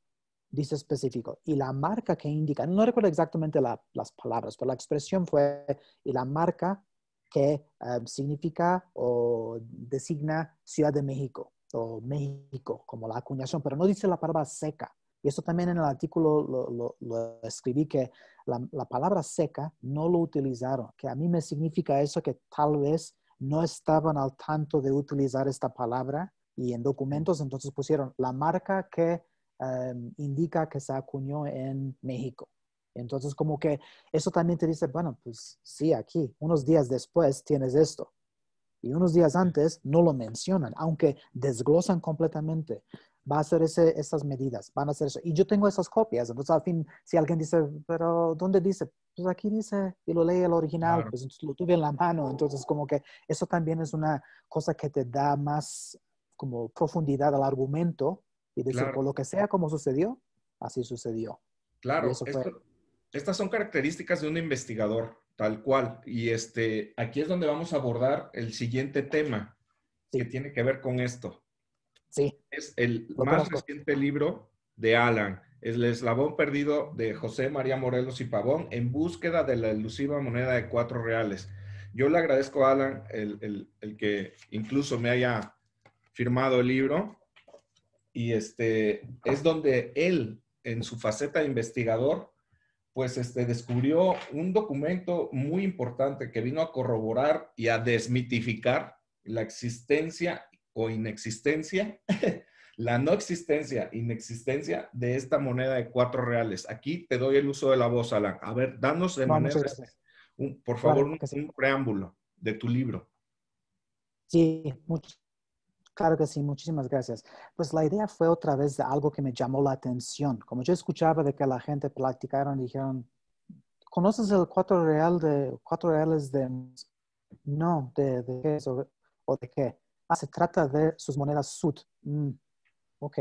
Speaker 2: dice específico. Y la marca que indica, no recuerdo exactamente las palabras, pero la expresión fue, y la marca que eh, significa o designa Ciudad de México o México como la acuñación, pero no dice la palabra seca. Y esto también en el artículo lo, escribí, que la, palabra seca no lo utilizaron, que a mí me significa eso, que tal vez no estaban al tanto de utilizar esta palabra y en documentos entonces pusieron la marca que em, indica que se acuñó en México. Entonces como que eso también te dice, bueno, pues sí, aquí, unos días después tienes esto. Y unos días antes no lo mencionan, aunque desglosan completamente. Va a ser ese, esas medidas, van a hacer eso. Y yo tengo esas copias. Entonces, al fin, si alguien dice, pero ¿dónde dice? Pues aquí dice, y lo lee el original, pues lo tuve en la mano. Entonces, como que eso también es una cosa que te da más como profundidad al argumento y decir, por lo que sea como sucedió, así sucedió. Claro,
Speaker 1: estas son características de un investigador, tal cual. Y este, aquí es donde vamos a abordar el siguiente tema que tiene que ver con esto. Sí. Es el más reciente libro de Alan, El eslabón perdido de José María Morelos y Pavón en búsqueda de la elusiva moneda de cuatro reales. Yo le agradezco a Alan el que incluso me haya firmado el libro y este es donde él en su faceta de investigador pues este descubrió un documento muy importante que vino a corroborar y a desmitificar la existencia o inexistencia la no existencia, inexistencia de esta moneda de cuatro reales. Aquí te doy el uso de la voz, Alan. A ver, danos de este. por favor, un, preámbulo de tu libro.
Speaker 2: Sí, mucho. Claro que sí, muchísimas gracias. Pues la idea fue otra vez de algo que me llamó la atención. Como yo escuchaba de que la gente platicaron, y dijeron, ¿conoces el cuatro real de cuatro reales de no de, de qué o, de qué? Ah, se trata de sus monedas sud. Mm, ok.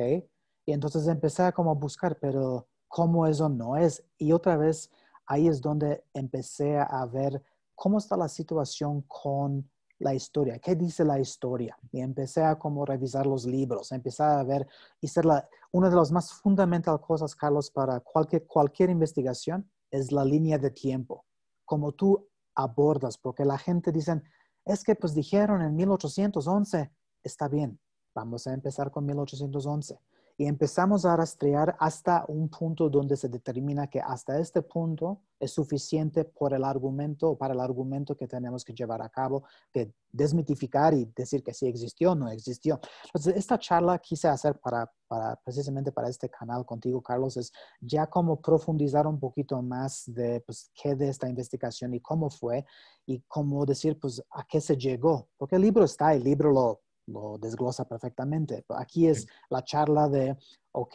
Speaker 2: Y entonces empecé a como buscar, pero cómo eso no es. Y otra vez ahí es donde empecé a ver cómo está la situación con la historia, qué dice la historia. Y empecé a como revisar los libros, empecé a ver y ser la, una de las más fundamentales cosas, Carlos, para cualquier, cualquier investigación es la línea de tiempo, como tú abordas, porque la gente dice, es que pues dijeron en 1811, está bien, vamos a empezar con 1811 y empezamos a rastrear hasta un punto donde se determina que hasta este punto es suficiente por el argumento o para el argumento que tenemos que llevar a cabo, que desmitificar y decir que sí existió o no existió. Entonces, esta charla quise hacer para, para, precisamente para este canal contigo, Carlos, es ya como profundizar un poquito más de pues, qué de esta investigación y cómo fue y cómo decir, pues, a qué se llegó. Porque el libro está, el libro lo lo desglosa perfectamente. Aquí es la charla de, ok,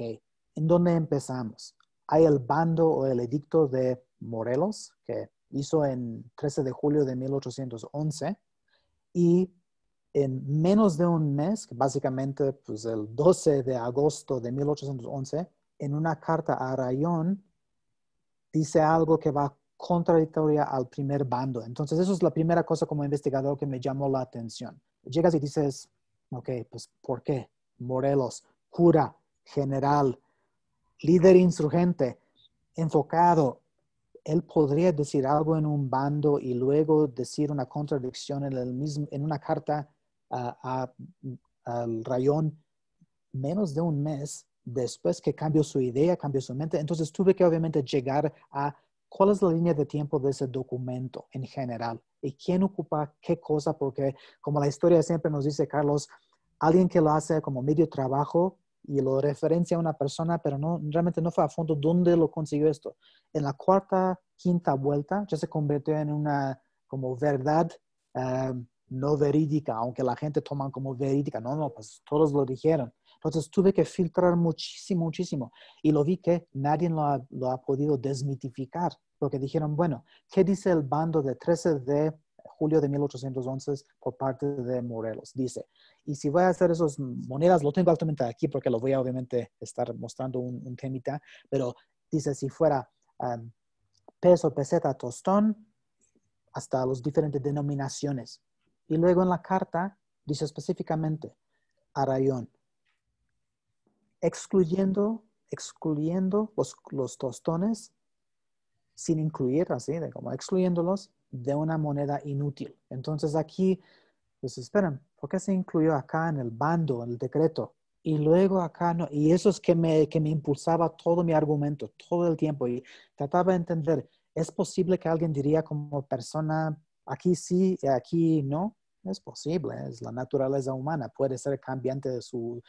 Speaker 2: ¿en dónde empezamos? Hay el bando o el edicto de Morelos, que hizo en 13 de julio de 1811, y en menos de un mes, básicamente pues, el 12 de agosto de 1811, en una carta a Rayón, dice algo que va contradictoria al primer bando. Entonces, eso es la primera cosa como investigador que me llamó la atención. Llegas y dices, Ok, pues ¿por qué? Morelos, cura, general, líder insurgente, enfocado. Él podría decir algo en un bando y luego decir una contradicción en, el mismo, en una carta a, al rayón menos de un mes después que cambió su idea, cambió su mente. Entonces tuve que obviamente llegar a cuál es la línea de tiempo de ese documento en general y quién ocupa qué cosa, porque como la historia siempre nos dice, Carlos, alguien que lo hace como medio trabajo y lo referencia a una persona, pero no, realmente no fue a fondo dónde lo consiguió esto. En la cuarta, quinta vuelta ya se convirtió en una como verdad eh, no verídica, aunque la gente toma como verídica. No, no, pues todos lo dijeron. Entonces tuve que filtrar muchísimo, muchísimo. Y lo vi que nadie lo ha, podido desmitificar, porque dijeron, bueno, ¿qué dice el bando de 13 de julio de 1811 por parte de Morelos? Dice, y si voy a hacer esas monedas, lo tengo altamente aquí porque lo voy a obviamente estar mostrando un, un pero dice, si fuera um, peso, peseta, tostón, hasta las diferentes denominaciones. Y luego en la carta dice específicamente, Arayón, excluyendo, excluyendo los, tostones sin incluir, así, de como excluyéndolos de una moneda inútil. Entonces aquí, pues esperen, ¿por qué se incluyó acá en el bando, en el decreto? Y luego acá no, y eso es que me, que me impulsaba todo mi argumento, todo el tiempo, y trataba de entender, ¿es posible que alguien diría como persona, aquí sí aquí no? Es posible, es la naturaleza humana, puede ser cambiante de su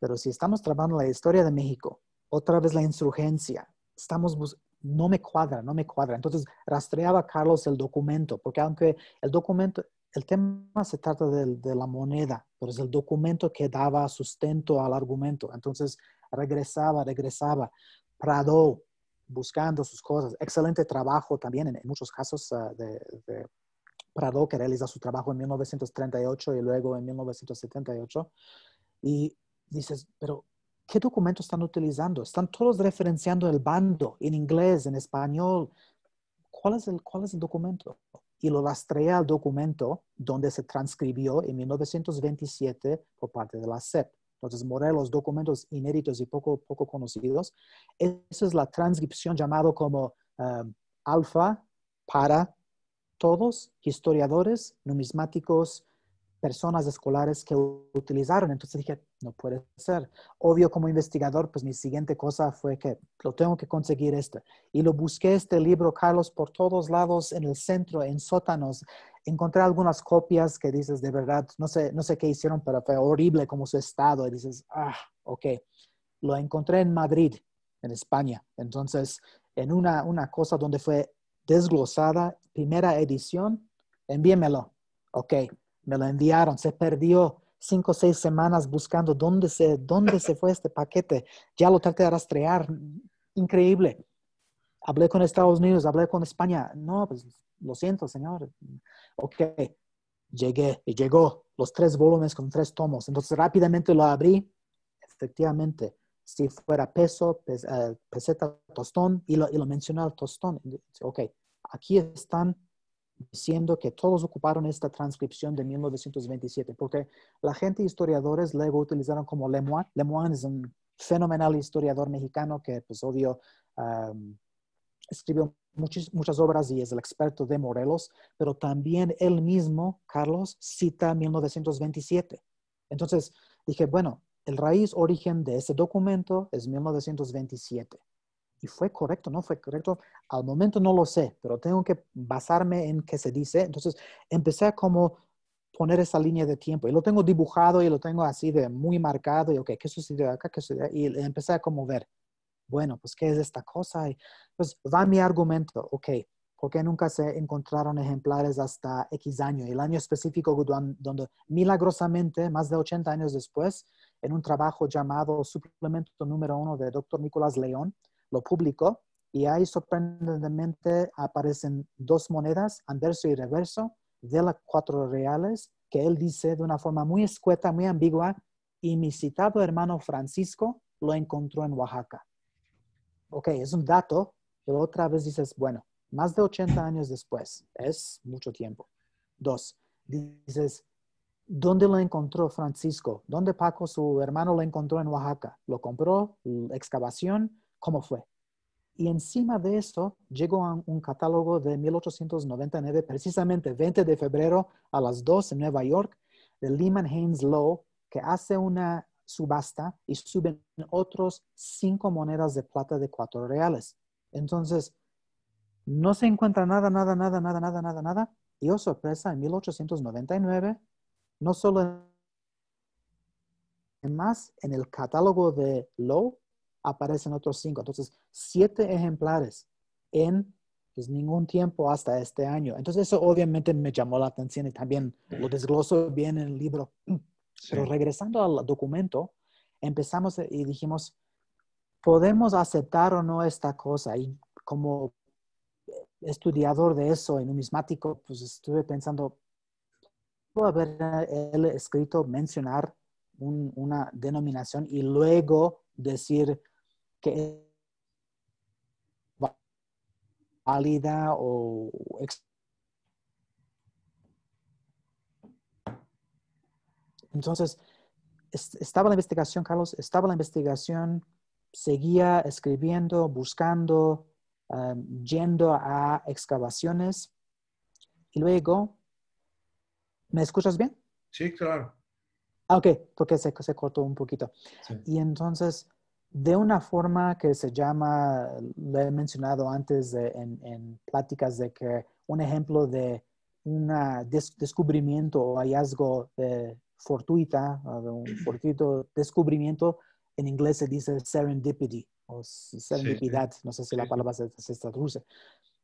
Speaker 2: pero si estamos trabajando la historia de México, otra vez la insurgencia, estamos no me cuadra, no me cuadra. Entonces rastreaba Carlos el documento, porque aunque el documento, el tema se trata de, de, la moneda, pero es el documento que daba sustento al argumento. Entonces regresaba, regresaba. Prado buscando sus cosas. Excelente trabajo también en, muchos casos ah, de, de Prado, que realiza su trabajo en 1938 y luego en 1978. Y dices, pero ¿qué documento están utilizando? Están todos referenciando el bando en inglés, en español. ¿Cuál es el, cuál es el documento? Y lo rastreé al documento donde se transcribió en 1927 por parte de la SEP. Entonces, Morelos, documentos inéditos y poco, poco conocidos. Esa es la transcripción llamado como eh, alfa para todos, historiadores, numismáticos, personas escolares que utilizaron. Entonces dije, no puede ser. Obvio, como investigador, pues mi siguiente cosa fue que lo tengo que conseguir esto. Y lo busqué este libro, Carlos, por todos lados, en el centro, en sótanos. Encontré algunas copias que dices, de verdad, no sé, no sé qué hicieron, pero fue horrible como su estado. Y dices, ah, ok. Lo encontré en Madrid, en España. Entonces, en una, una cosa donde fue desglosada, primera edición, envíemelo. Ok, me lo enviaron, se perdió cinco o seis semanas buscando dónde se, dónde se fue este paquete. Ya lo traté de rastrear. Increíble. Hablé con Estados Unidos, hablé con España. No, pues lo siento, señor. Ok, llegué y llegó los tres volúmenes con tres tomos. Entonces rápidamente lo abrí. Efectivamente, si fuera peso, eh, peseta, tostón, y lo, y lo mencioné al tostón. Ok, aquí están diciendo que todos ocuparon esta transcripción de 1927, porque la gente historiadores luego utilizaron como Lemoine. Lemoine es un fenomenal historiador mexicano que, pues, obvio, escribió muchas, muchas obras y es el experto de Morelos, pero también él mismo, Carlos, cita 1927. Entonces, dije, bueno, el raíz origen de ese documento es 1927 y fue correcto, no fue correcto. Al momento no lo sé, pero tengo que basarme en qué se dice. Entonces empecé a como poner esa línea de tiempo y lo tengo dibujado y lo tengo así de muy marcado y ok, ¿qué sucedió acá? ¿Qué sucedió? Y empecé a como ver, bueno, pues ¿qué es esta cosa? Y, pues va mi argumento, ok, porque nunca se encontraron ejemplares hasta X año? El año específico donde milagrosamente, más de 80 años después, en un trabajo llamado Suplemento número uno de doctor Nicolás León, lo publicó y ahí sorprendentemente aparecen dos monedas, anverso y reverso, de las cuatro reales, que él dice de una forma muy escueta, muy ambigua, y mi citado hermano Francisco lo encontró en Oaxaca. Ok, es un dato, pero otra vez dices, bueno, más de 80 años después, es mucho tiempo. Dos, dices, ¿dónde lo encontró Francisco? ¿Dónde Paco, su hermano, lo encontró en Oaxaca? Lo compró, excavación, cómo fue. Y encima de eso llegó a un catálogo de 1899, precisamente 20 de febrero a las 2 en Nueva York, de Lehman Haynes Lowe, que hace una subasta y suben otros cinco monedas de plata de cuatro reales. Entonces, no se encuentra nada, nada, nada, nada, nada, nada, nada. Y oh sorpresa, en 1899, no solo más en el catálogo de Lowe, aparecen otros cinco. Entonces, siete ejemplares en pues, ningún tiempo hasta este año. Entonces, eso obviamente me llamó la atención y también lo mm. desgloso bien en el libro. Pero regresando al documento, empezamos e, y dijimos, podemos aceptar o no esta cosa. Y como estudiador de eso, en numismático, pues estuve pensando, ¿puedo haber eh, él escrito mencionar una denominación y luego decir que es válida o entonces estaba la investigación Carlos estaba la investigación seguía escribiendo buscando um, yendo a excavaciones y luego me escuchas bien
Speaker 1: sí claro
Speaker 2: Ah, ok, porque se, se cortó un poquito. Y entonces, de una forma que se llama, le he mencionado antes en, pláticas de que un ejemplo de un descubrimiento o hallazgo fortuita, un fortuito descubrimiento, en inglés se dice serendipity o serendipidad, no sé si la palabra se, se traduce.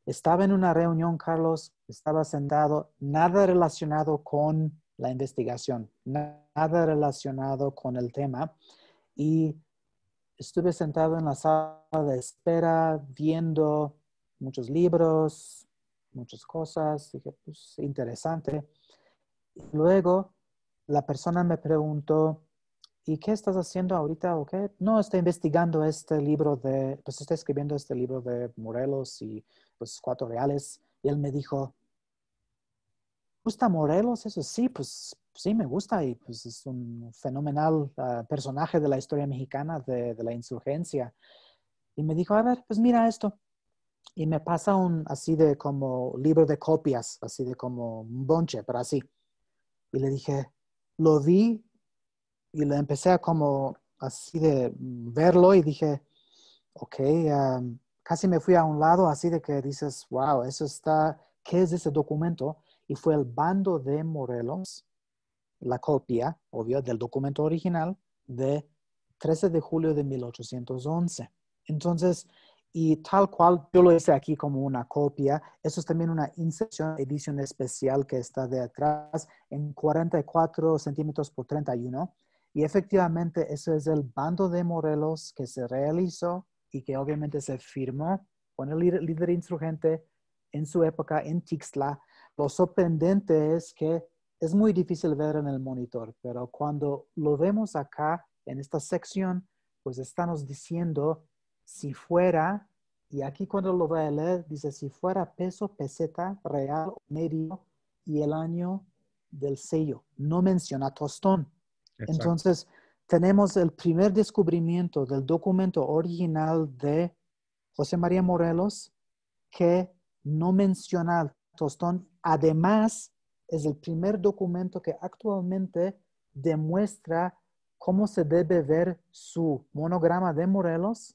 Speaker 2: Estaba en una reunión, Carlos, estaba sentado, nada relacionado con la investigación, nada relacionado con el tema. Y estuve sentado en la sala de espera viendo muchos libros, muchas cosas, dije, pues interesante. Luego la persona me preguntó, ¿y qué estás haciendo ahorita o qué? No, estoy investigando este libro de, pues está escribiendo este libro de Morelos y pues cuatro reales. Y él me dijo, gusta Morelos, eso sí, pues sí me gusta y pues es un fenomenal ah, personaje de la historia mexicana de, la insurgencia. Y me dijo, a ver, pues mira esto. Y me pasa un así de como libro de copias, así de como un bonche, pero así. Y le dije, lo vi y le empecé a como así de verlo y dije, ok, ah, casi me fui a un lado así de que dices, wow, eso está, ¿qué es ese documento? y fue el bando de Morelos, la copia, obvio, del documento original de 13 de julio de 1811. Entonces, y tal cual yo lo hice aquí como una copia, eso es también una inserción edición especial que está de atrás en 44 centímetros por 31. Y efectivamente, eso es el bando de Morelos que se realizó y que obviamente se firmó con el líder, líder insurgente en su época en Tixla lo sorprendente es que es muy difícil ver en el monitor, pero cuando lo vemos acá en esta sección, pues nos diciendo si fuera, y aquí cuando lo voy a leer, dice si fuera peso, peseta, real, medio y el año del sello. No menciona tostón. Entonces, tenemos el primer descubrimiento del documento original de José María Morelos que no menciona tostón Además, es el primer documento que actualmente demuestra cómo se debe ver su monograma de Morelos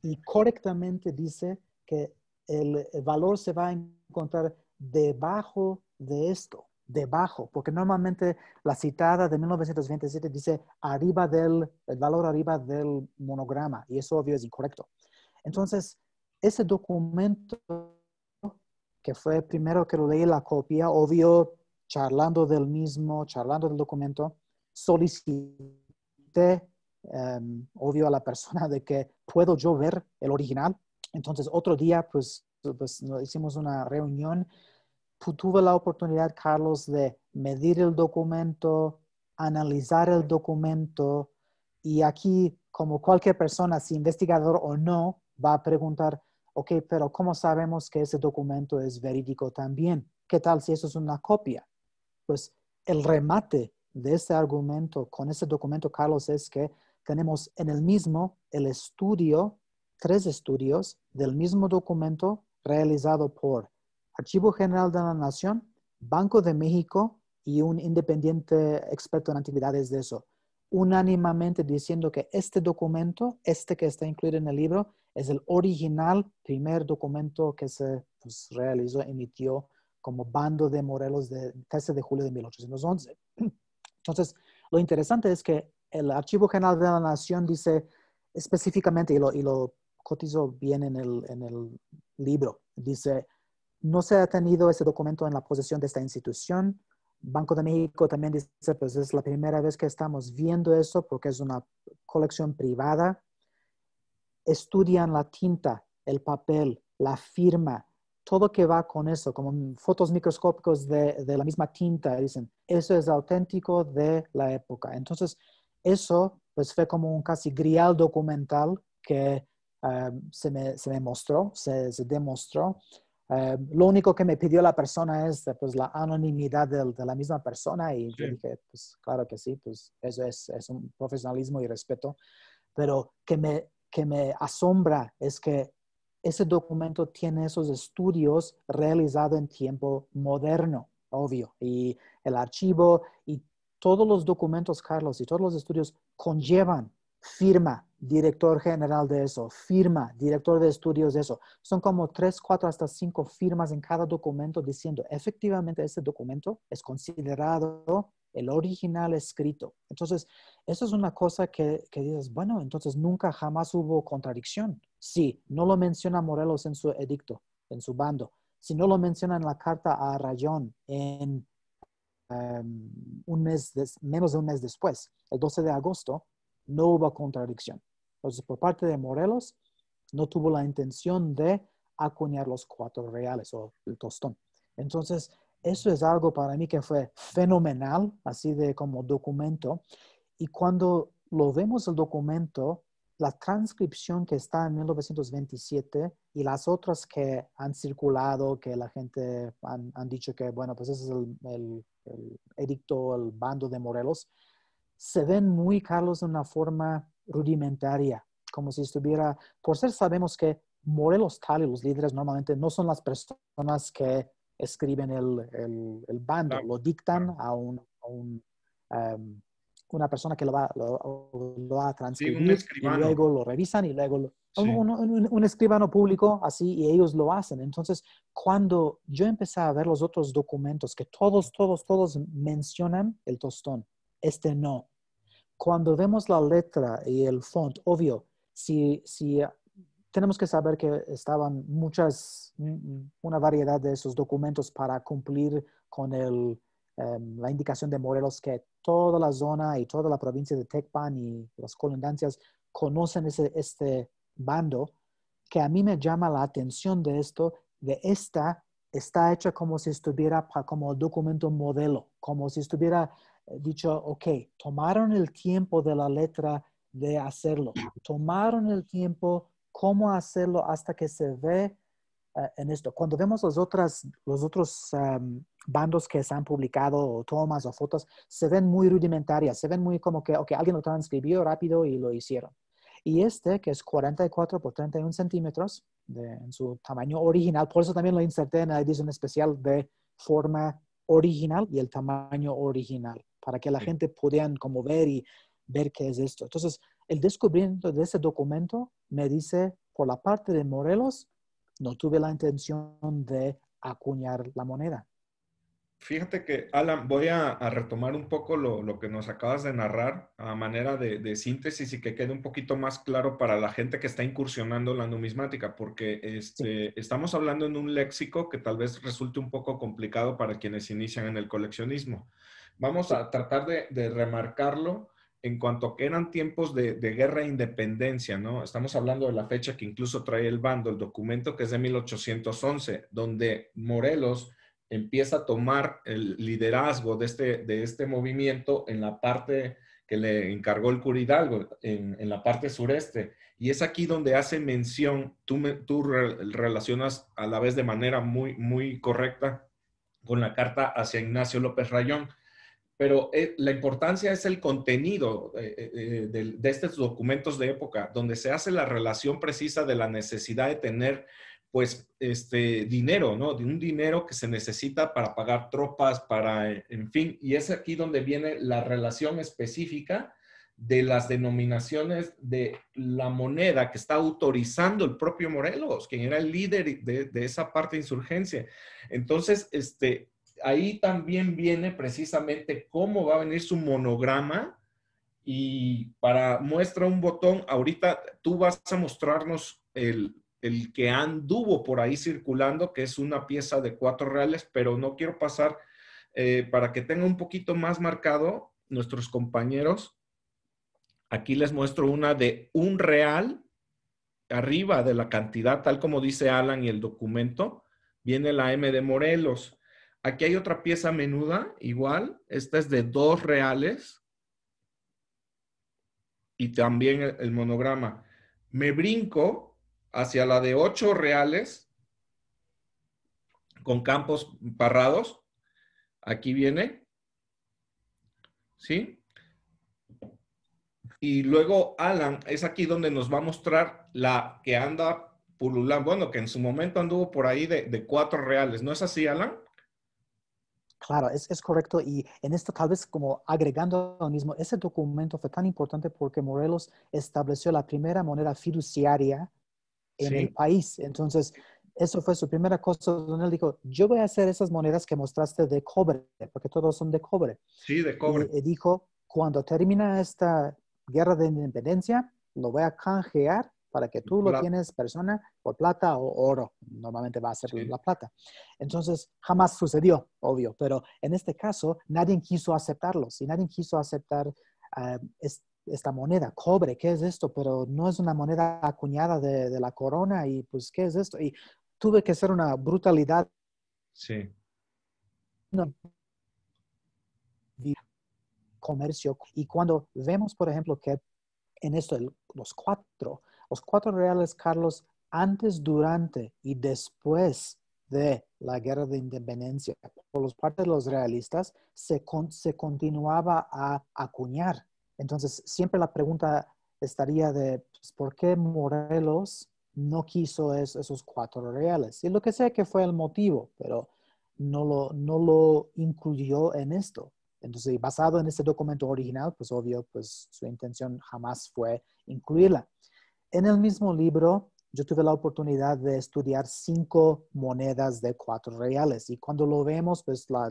Speaker 2: y correctamente dice que el valor se va a encontrar debajo de esto, debajo, porque normalmente la citada de 1927 dice arriba del, el valor arriba del monograma y eso obvio es incorrecto. Entonces, ese documento que fue primero que lo leí la copia, obvio, charlando del mismo, charlando del documento, solicité, em, obvio, a la persona de que puedo yo ver el original. Entonces, otro día, pues, pues hicimos una reunión. Tuve la oportunidad, Carlos, de medir el documento, analizar el documento. Y aquí, como cualquier persona, si investigador o no, va a preguntar, Ok, pero ¿cómo sabemos que ese documento es verídico también? ¿Qué tal si eso es una copia? Pues el remate de ese argumento con ese documento, Carlos, es que tenemos en el mismo el estudio, tres estudios del mismo documento realizado por Archivo General de la Nación, Banco de México y un independiente experto en actividades de eso, unánimemente diciendo que este documento, este que está incluido en el libro, es el original primer documento que se pues, realizó, emitió como bando de Morelos de 13 de julio de 1811. Entonces, lo interesante es que el Archivo General de la Nación dice específicamente, y lo, y lo cotizo bien en el, en el libro, dice, no se ha tenido ese documento en la posesión de esta institución. Banco de México también dice, pues es la primera vez que estamos viendo eso porque es una colección privada estudian la tinta, el papel, la firma, todo que va con eso, como fotos microscópicas de, la misma tinta, dicen, eso es auténtico de la época. Entonces, eso pues fue como un casi grial documental que eh, se, me, se, mostró, se, demostró. Eh, lo único que me pidió la persona es pues, la anonimidad de, la misma persona y yo dije, pues claro que sí, pues eso es, es un profesionalismo y respeto, pero que me que me asombra es que ese documento tiene esos estudios realizados en tiempo moderno, obvio, y el archivo y todos los documentos, Carlos, y todos los estudios conllevan firma, director general de eso, firma, director de estudios de eso. Son como tres, cuatro, hasta cinco firmas en cada documento diciendo efectivamente este documento es considerado el original escrito. Entonces, eso es una cosa que, que, dices, bueno, entonces nunca jamás hubo contradicción. Sí, no lo menciona Morelos en su edicto, en su bando. Si no lo menciona en la carta a Rayón en em, un mes, menos de un mes después, el 12 de agosto, no hubo contradicción. Entonces, por parte de Morelos, no tuvo la intención de acuñar los cuatro reales o el tostón. Entonces, eso es algo para mí que fue fenomenal, así de como documento. Y cuando lo vemos el documento, la transcripción que está en 1927 y las otras que han circulado, que la gente han, han dicho que, bueno, pues ese es el, el, edicto, el bando de Morelos, se ven muy, Carlos, de una forma rudimentaria, como si estuviera, por ser sabemos que Morelos tal y los líderes normalmente no son las personas que escriben el, bando, lo dictan a, un, em, una persona que lo va, lo, a transcribir y luego lo revisan y luego un, escribano público así y ellos lo hacen. Entonces, cuando yo empecé a ver los otros documentos que todos, todos, todos mencionan el tostón, este no. Cuando vemos la letra y el font, obvio, si, si tenemos que saber que estaban muchas, mm, mm, una variedad de esos documentos para cumplir con el, em, la indicación de Morelos que toda la zona y toda la provincia de Tecpan y las colindancias conocen ese, este bando, que a mí me llama la atención de esto, de esta está hecha como si estuviera como documento modelo, como si estuviera eh, dicho, ok, tomaron el tiempo de la letra de hacerlo, tomaron el tiempo cómo hacerlo hasta que se ve eh, en esto. Cuando vemos los, otras, los otros bandos que se han publicado o tomas o fotos, se ven muy rudimentarias, se ven muy como que, ok, alguien lo transcribió rápido y lo hicieron. Y este, que es 44 por 31 centímetros en su tamaño original, por eso también lo inserté en la edición especial de forma original y el tamaño original, para que la gente pudiera como ver y ver qué es esto. Entonces, el descubrimiento de ese documento me dice, por la parte de Morelos, no tuve la intención de acuñar la moneda.
Speaker 1: Fíjate que, Alan, voy a, retomar un poco lo, que nos acabas de narrar a manera de, síntesis y que quede un poquito más claro para la gente que está incursionando en la numismática, porque este, estamos hablando en un léxico que tal vez resulte un poco complicado para quienes inician en el coleccionismo. Vamos a tratar de, de remarcarlo en cuanto que eran tiempos de, guerra e independencia, ¿no? Estamos hablando de la fecha que incluso trae el bando, el documento que es de 1811, donde Morelos empieza a tomar el liderazgo de este, de este movimiento en la parte que le encargó el Curidalgo, en, en la parte sureste. Y es aquí donde hace mención, tú, relacionas a la vez de manera muy, muy correcta con la carta hacia Ignacio López Rayón, pero eh, la importancia es el contenido eh, eh, de, estos documentos de época, donde se hace la relación precisa de la necesidad de tener, pues, este dinero, ¿no? De un dinero que se necesita para pagar tropas, para, en fin, y es aquí donde viene la relación específica de las denominaciones de la moneda que está autorizando el propio Morelos, quien era el líder de, de esa parte de insurgencia. Entonces, este, ahí también viene precisamente cómo va a venir su monograma y para muestra un botón, ahorita tú vas a mostrarnos el, que anduvo por ahí circulando, que es una pieza de cuatro reales, pero no quiero pasar eh, para que tenga un poquito más marcado nuestros compañeros. Aquí les muestro una de un real, arriba de la cantidad, tal como dice Alan y el documento, viene la M de Morelos. Aquí hay otra pieza menuda, igual. Esta es de dos reales. Y también el, monograma. Me brinco hacia la de ocho reales con campos parrados. Aquí viene. ¿Sí? Y luego Alan es aquí donde nos va a mostrar la que anda pululando, bueno, que en su momento anduvo por ahí de, de cuatro reales. ¿No es así, Alan?
Speaker 2: Claro, es, correcto. Y en esto tal vez como agregando lo mismo, ese documento fue tan importante porque Morelos estableció la primera moneda fiduciaria en el país. Entonces, eso fue su primera cosa donde él dijo, yo voy a hacer esas monedas que mostraste de cobre, porque todos son de cobre.
Speaker 1: Sí, de cobre.
Speaker 2: Y, dijo, cuando termina esta guerra de independencia, lo voy a canjear para que tú lo tienes persona por plata o oro. Normalmente va a ser la plata. Entonces, jamás sucedió, obvio, pero en este caso nadie quiso aceptarlos y nadie quiso aceptar ah, esta moneda, cobre, ¿qué es esto? Pero no es una moneda acuñada de, la corona y pues, ¿qué es esto? Y tuve que hacer una brutalidad. Sí. comercio. Y cuando vemos, por ejemplo, que en esto los cuatro los cuatro reales Carlos antes, durante y después de la guerra de independencia por los parte de los realistas se, continuaba a acuñar. Entonces, siempre la pregunta estaría de pues, por qué Morelos no quiso esos cuatro reales. Y lo que sé que fue el motivo, pero no lo, no lo incluyó en esto. Entonces, basado en este documento original, pues obvio, pues su intención jamás fue incluirla. En el mismo libro, yo tuve la oportunidad de estudiar cinco monedas de cuatro reales y cuando lo vemos, pues la,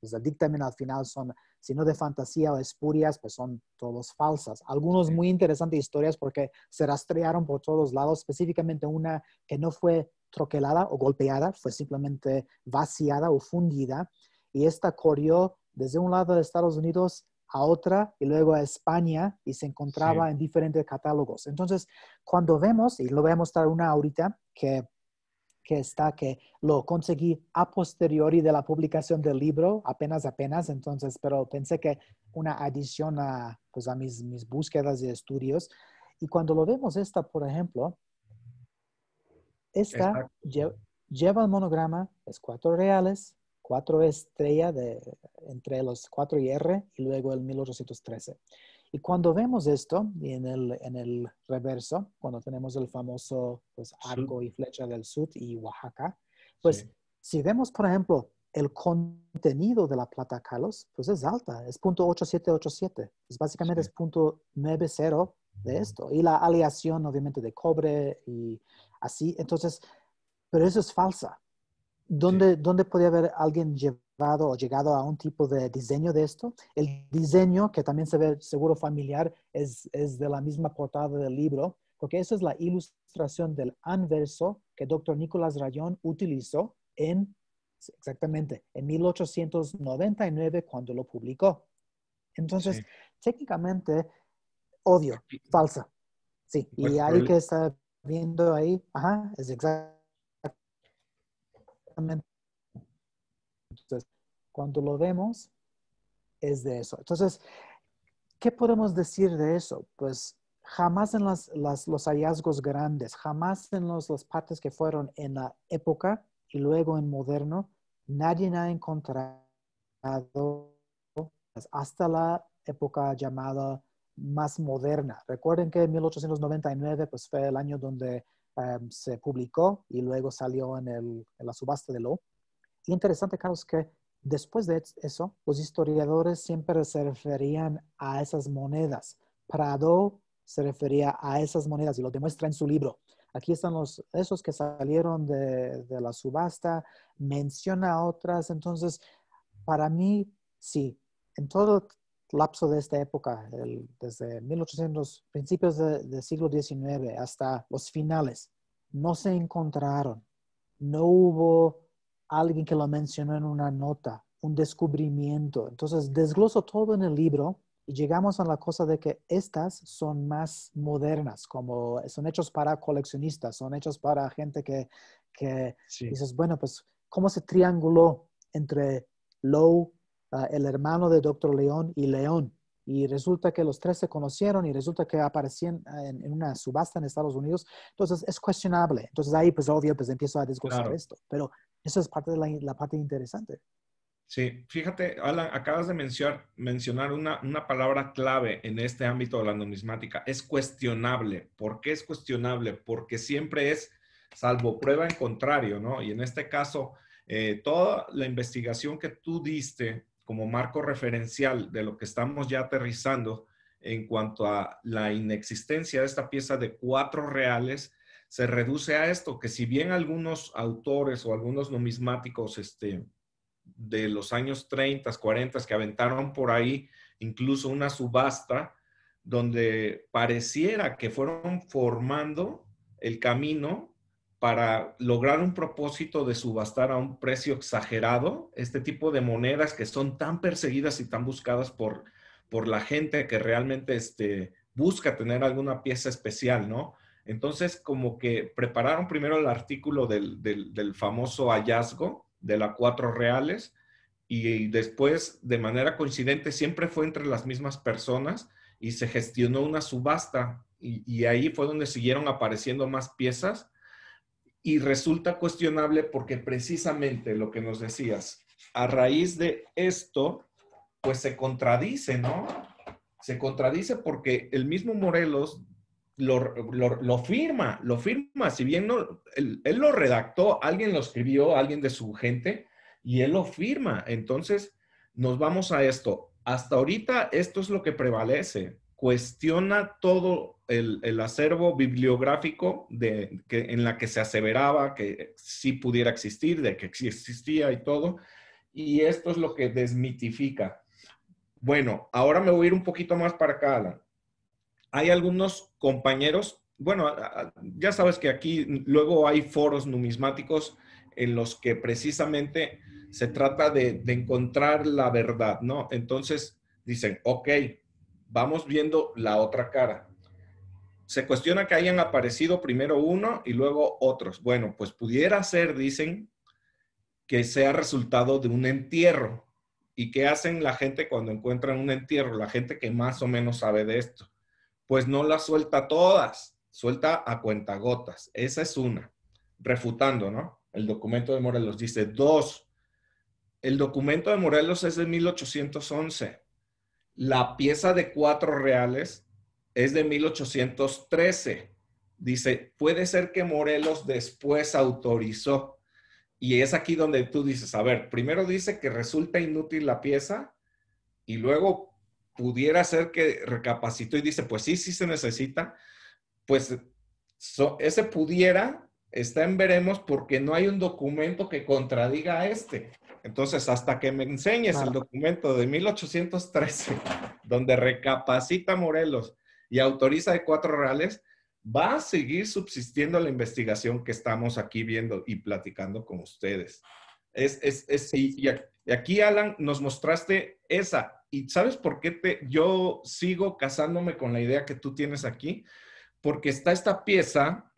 Speaker 2: pues, dictamen al final son, si no de fantasía o espurias, pues son todos falsas. Algunos muy interesantes historias porque se rastrearon por todos lados, específicamente una que no fue troquelada o golpeada, fue simplemente vaciada o fundida y esta corrió desde un lado de Estados Unidos a otra y luego a España y se encontraba en diferentes catálogos. Entonces, cuando vemos, y lo voy a mostrar una ahorita, que, que está, que lo conseguí a posteriori de la publicación del libro, apenas, apenas, entonces, pero pensé que una adición a, pues, a mis, mis búsquedas y estudios. Y cuando lo vemos esta, por ejemplo, esta lleva, lleva el monograma, es cuatro reales, cuatro estrellas de, entre los 4 R, y luego el 1813. Y cuando vemos esto, y en el, en el reverso, cuando tenemos el famoso pues, arco y flecha del sur y Oaxaca, pues si vemos, por ejemplo, el contenido de la plata Carlos, pues es alta, es .8787, es básicamente es .90 de esto. Y la aleación, obviamente, de cobre y así. Entonces, pero eso es falsa. ¿Dónde, podría haber alguien llevado o llegado a un tipo de diseño de esto? El diseño, que también se ve seguro familiar, es, de la misma portada del libro, porque esa es la ilustración del anverso que doctor Nicolás Rayón utilizó en, exactamente, en 1899 cuando lo publicó. Entonces, técnicamente, odio falsa. Sí, pues, y hay que estar viendo ahí, ajá, es exacto entonces, cuando lo vemos, es de eso. Entonces, ¿qué podemos decir de eso? Pues jamás en los hallazgos grandes, jamás en los, las partes que fueron en la época y luego en moderno, nadie ha encontrado hasta la época llamada más moderna. Recuerden que en 1899 pues, fue el año donde Em, se publicó y luego salió en, la subasta de Lowe. interesante, Carlos, que después de eso, los historiadores siempre se referían a esas monedas. Prado se refería a esas monedas y lo demuestra en su libro. Aquí están los, esos que salieron de, de la subasta, menciona otras. Entonces, para mí, sí, en todo lapso de esta época, desde 1800, principios del siglo XIX hasta los finales, no se encontraron, no hubo alguien que lo mencionó en una nota, un descubrimiento. Entonces, desgloso todo en el libro y llegamos a la cosa de que estas son más modernas, como son hechos para coleccionistas, son hechos para gente que, que dices, bueno, pues, ¿cómo se trianguló entre low, Ah, el hermano de Doctor León y León. Y resulta que los tres se conocieron y resulta que aparecían ah, en, una subasta en Estados Unidos. Entonces es cuestionable. Entonces ahí pues obvio pues empiezo a desglosar esto. Pero eso es parte de la, parte interesante.
Speaker 1: Sí, fíjate, Alan, acabas de mencionar, mencionar una, una, palabra clave en este ámbito de la numismática. Es cuestionable. ¿Por qué es cuestionable? Porque siempre es salvo prueba en contrario, ¿no? Y en este caso, eh, toda la investigación que tú diste como marco referencial de lo que estamos ya aterrizando en cuanto a la inexistencia de esta pieza de cuatro reales, se reduce a esto, que si bien algunos autores o algunos numismáticos este, de los años 30, 40, que aventaron por ahí incluso una subasta, donde pareciera que fueron formando el camino para lograr un propósito de subastar a un precio exagerado este tipo de monedas que son tan perseguidas y tan buscadas por, por la gente que realmente este, busca tener alguna pieza especial, ¿no? Entonces, como que prepararon primero el artículo del, famoso hallazgo de la cuatro reales y, después, de manera coincidente, siempre fue entre las mismas personas y se gestionó una subasta y, y ahí fue donde siguieron apareciendo más piezas y resulta cuestionable porque precisamente lo que nos decías, a raíz de esto, pues se contradice, ¿no? Se contradice porque el mismo Morelos lo, firma, lo firma, si bien no, él, él, lo redactó, alguien lo escribió, alguien de su gente, y él lo firma. Entonces, nos vamos a esto. Hasta ahorita esto es lo que prevalece. Cuestiona todo el, acervo bibliográfico de, que, en la que se aseveraba que sí pudiera existir, de que sí existía y todo. Y esto es lo que desmitifica. Bueno, ahora me voy a ir un poquito más para acá, Alan. Hay algunos compañeros, bueno, ya sabes que aquí luego hay foros numismáticos en los que precisamente se trata de, de, encontrar la verdad, ¿no? Entonces dicen, ok, vamos viendo la otra cara se cuestiona que hayan aparecido primero uno y luego otros. Bueno, pues pudiera ser, dicen, que sea resultado de un entierro. ¿Y qué hacen la gente cuando encuentran un entierro? La gente que más o menos sabe de esto. Pues no las suelta todas, suelta a cuentagotas. Esa es una. Refutando, ¿no? El documento de Morelos dice dos. El documento de Morelos es de 1811. La pieza de cuatro reales es de 1813. Dice, puede ser que Morelos después autorizó. Y es aquí donde tú dices, a ver, primero dice que resulta inútil la pieza y luego pudiera ser que recapacitó y dice, pues sí, sí se necesita. Pues ese pudiera está en veremos porque no hay un documento que contradiga a este. Entonces, hasta que me enseñes el documento de 1813, donde recapacita Morelos y autoriza de cuatro reales, va a seguir subsistiendo la investigación que estamos aquí viendo y platicando con ustedes. Es, es, es y, aquí, Alan, nos mostraste esa. ¿Y sabes por qué te, yo sigo casándome con la idea que tú tienes aquí? Porque está esta pieza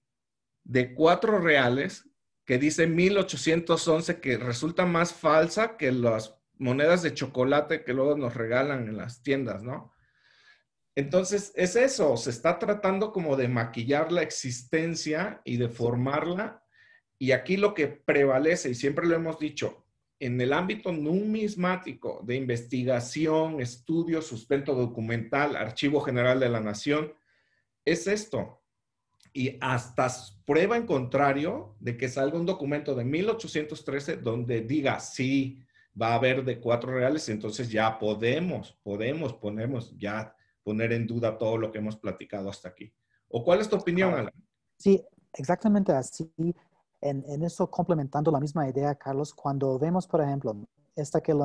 Speaker 1: de cuatro reales que dice 1811, que resulta más falsa que las monedas de chocolate que luego nos regalan en las tiendas, ¿no? Entonces, es eso, se está tratando como de maquillar la existencia y de formarla. Y aquí lo que prevalece, y siempre lo hemos dicho, en el ámbito numismático de investigación, estudio, sustento documental, Archivo General de la Nación, es esto. Y hasta prueba en contrario de que salga un documento de 1813 donde diga, sí, va a haber de cuatro reales, entonces ya podemos, podemos, ponemos, ya poner en duda todo lo que hemos platicado hasta aquí. ¿O cuál es tu opinión, Alan?
Speaker 2: Sí, exactamente así. En, eso complementando la misma idea, Carlos, cuando vemos, por ejemplo, esta que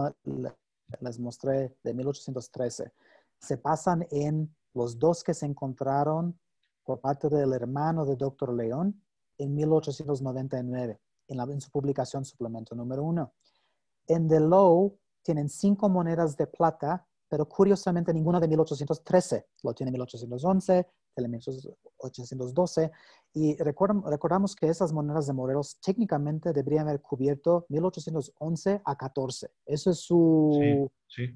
Speaker 2: les mostré de 1813, se pasan en los dos que se encontraron por parte del hermano de Dr. León en 1899, en, la, en su publicación suplemento número uno. En The Low tienen cinco monedas de plata pero curiosamente ninguna de 1813 lo tiene 1811, tiene 1812, y recordamos que esas monedas de Morelos técnicamente deberían haber cubierto 1811 a 14. Eso es su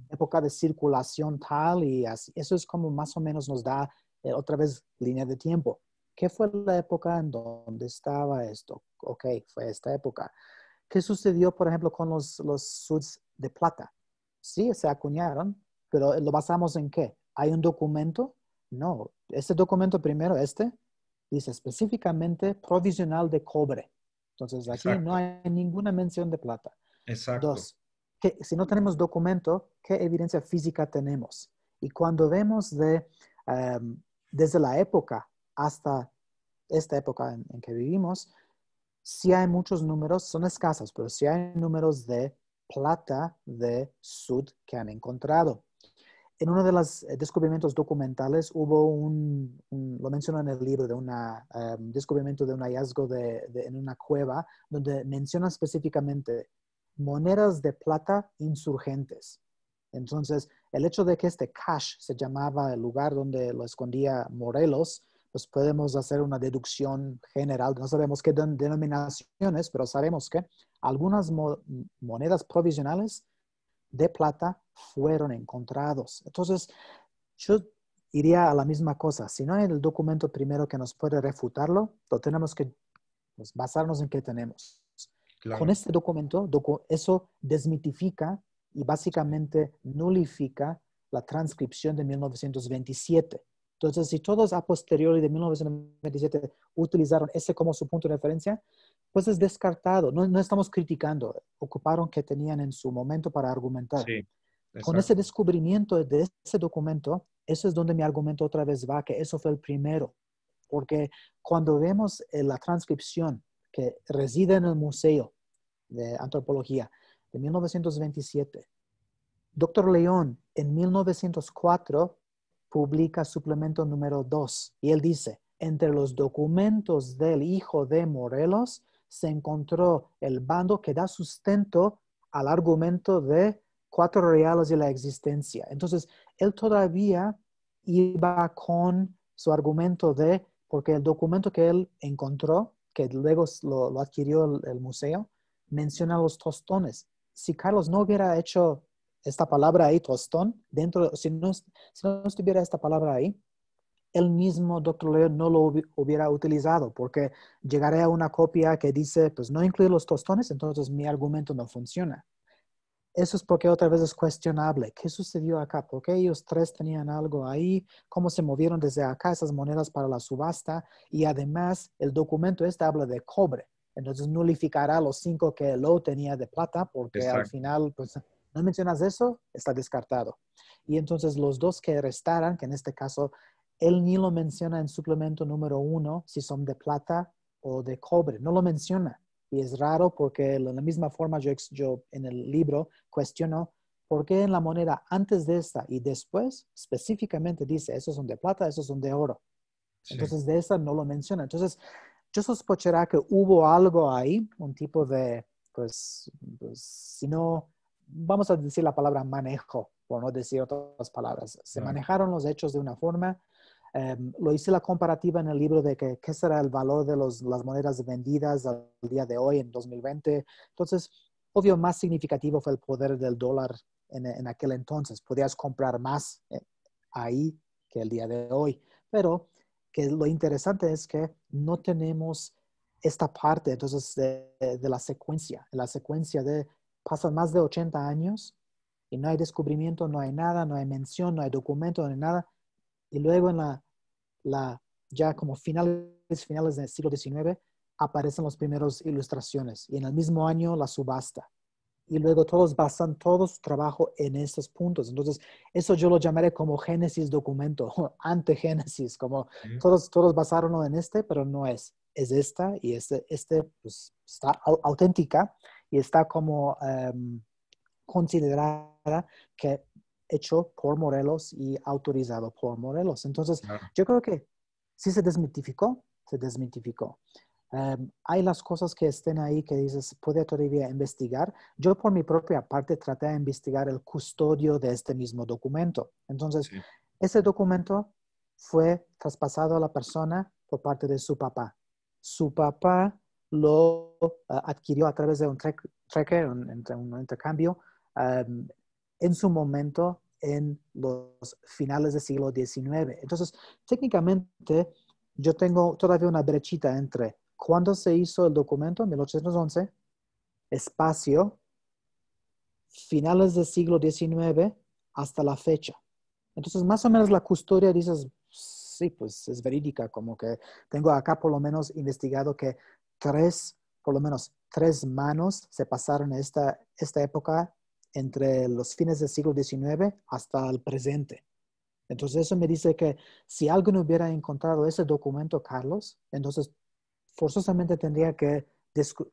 Speaker 2: época de circulación tal, y así. eso es como más o menos nos da eh, otra vez línea de tiempo. ¿Qué fue la época en donde estaba esto? Ok, fue esta época. ¿Qué sucedió, por ejemplo, con los, los suds de plata? Sí, se acuñaron, pero eh, lo basamos en qué? ¿Hay un documento? No. Este documento primero, este, dice específicamente provisional de cobre. Entonces, aquí no hay ninguna mención de plata. Exacto. Dos, si no tenemos documento, ¿qué evidencia física tenemos? Y cuando vemos de, em, desde la época hasta esta época en, que vivimos, si hay muchos números, son escasos, pero si hay números de plata de sud que han encontrado en uno de los eh, descubrimientos documentales hubo un, lo menciono en el libro, de un em, descubrimiento de un hallazgo de, en una cueva donde menciona específicamente monedas de plata insurgentes. Entonces, el hecho de que este cash se llamaba el lugar donde lo escondía Morelos, pues podemos hacer una deducción general. No sabemos qué denominaciones, pero sabemos que algunas monedas provisionales de plata fueron encontrados. Entonces, yo iría a la misma cosa. Si no hay el documento primero que nos puede refutarlo, lo tenemos que pues, basarnos en qué tenemos. Con este documento, eso desmitifica y básicamente nulifica la transcripción de 1927. Entonces, si todos a posteriori de 1927 utilizaron ese como su punto de referencia, pues es descartado. No, no estamos criticando. Ocuparon que tenían en su momento para argumentar. Sí. Con ese descubrimiento de ese documento, eso es donde mi argumento otra vez va, que eso fue el primero. Porque cuando vemos eh, la transcripción que reside en el Museo de Antropología de 1927, Doctor León en 1904 publica suplemento número 2 y él dice, entre los documentos del hijo de Morelos se encontró el bando que da sustento al argumento de cuatro reales de la existencia. Entonces, él todavía iba con su argumento de, porque el documento que él encontró, que luego lo, adquirió el, museo, menciona los tostones. Si Carlos no hubiera hecho esta palabra ahí, tostón, dentro, si no, si estuviera esta palabra ahí, el mismo doctor León no lo hubiera utilizado, porque llegaré a una copia que dice, pues no incluye los tostones, entonces mi argumento no funciona. Eso es porque otra vez es cuestionable. ¿Qué sucedió acá? ¿Por qué ellos tres tenían algo ahí? ¿Cómo se movieron desde acá esas monedas para la subasta? Y además, el documento este habla de cobre. Entonces, nulificará los cinco que lo tenía de plata, porque al final, pues, no mencionas eso, está descartado. Y entonces, los dos que restaran, que en este caso, él ni lo menciona en suplemento número uno, si son de plata o de cobre. No lo menciona y es raro porque de la misma forma yo, en el libro cuestiono por qué en la moneda antes de esta y después específicamente dice, esos son de plata, esos son de oro. Entonces de esta no lo menciona. Entonces yo sospechará que hubo algo ahí, un tipo de, pues, pues, si no, vamos a decir la palabra manejo, por no decir otras palabras. Se manejaron los hechos de una forma Em, lo hice la comparativa en el libro de qué será el valor de las monedas vendidas al día de hoy, en 2020. Entonces, obvio, más significativo fue el poder del dólar en, aquel entonces. Podías comprar más eh, ahí que el día de hoy. Pero que lo interesante es que no tenemos esta parte entonces de, la secuencia, la secuencia de pasan más de 80 años y no hay descubrimiento, no hay nada, no hay mención, no hay documento, no nada. Y luego en la la, ya como finales, finales del siglo XIX, aparecen las primeras ilustraciones y en el mismo año la subasta. Y luego todos basan todo su trabajo en estos puntos. Entonces, eso yo lo llamaré como génesis documento, antegénesis, como todos, todos basaron en este, pero no es. Es esta y este, este pues, está auténtica y está como em, considerada que hecho por Morelos y autorizado por Morelos. Entonces, yo creo que si se desmitificó, se desmitificó. Em, hay las cosas que estén ahí que dices, puede todavía investigar. Yo por mi propia parte traté de investigar el custodio de este mismo documento. Entonces, ese documento fue traspasado a la persona por parte de su papá. Su papá lo eh, adquirió a través de un tracker, un, un, intercambio em, en su momento en los finales del siglo XIX. Entonces, técnicamente, yo tengo todavía una brechita entre cuando se hizo el documento, en 1811, espacio, finales del siglo XIX hasta la fecha. Entonces, más o menos la custodia, dices, sí, pues es verídica, como que tengo acá por lo menos investigado que tres, por lo menos tres manos se pasaron esta, esta época entre los fines del siglo XIX hasta el presente. Entonces eso me dice que si alguien hubiera encontrado ese documento, Carlos, entonces forzosamente tendría que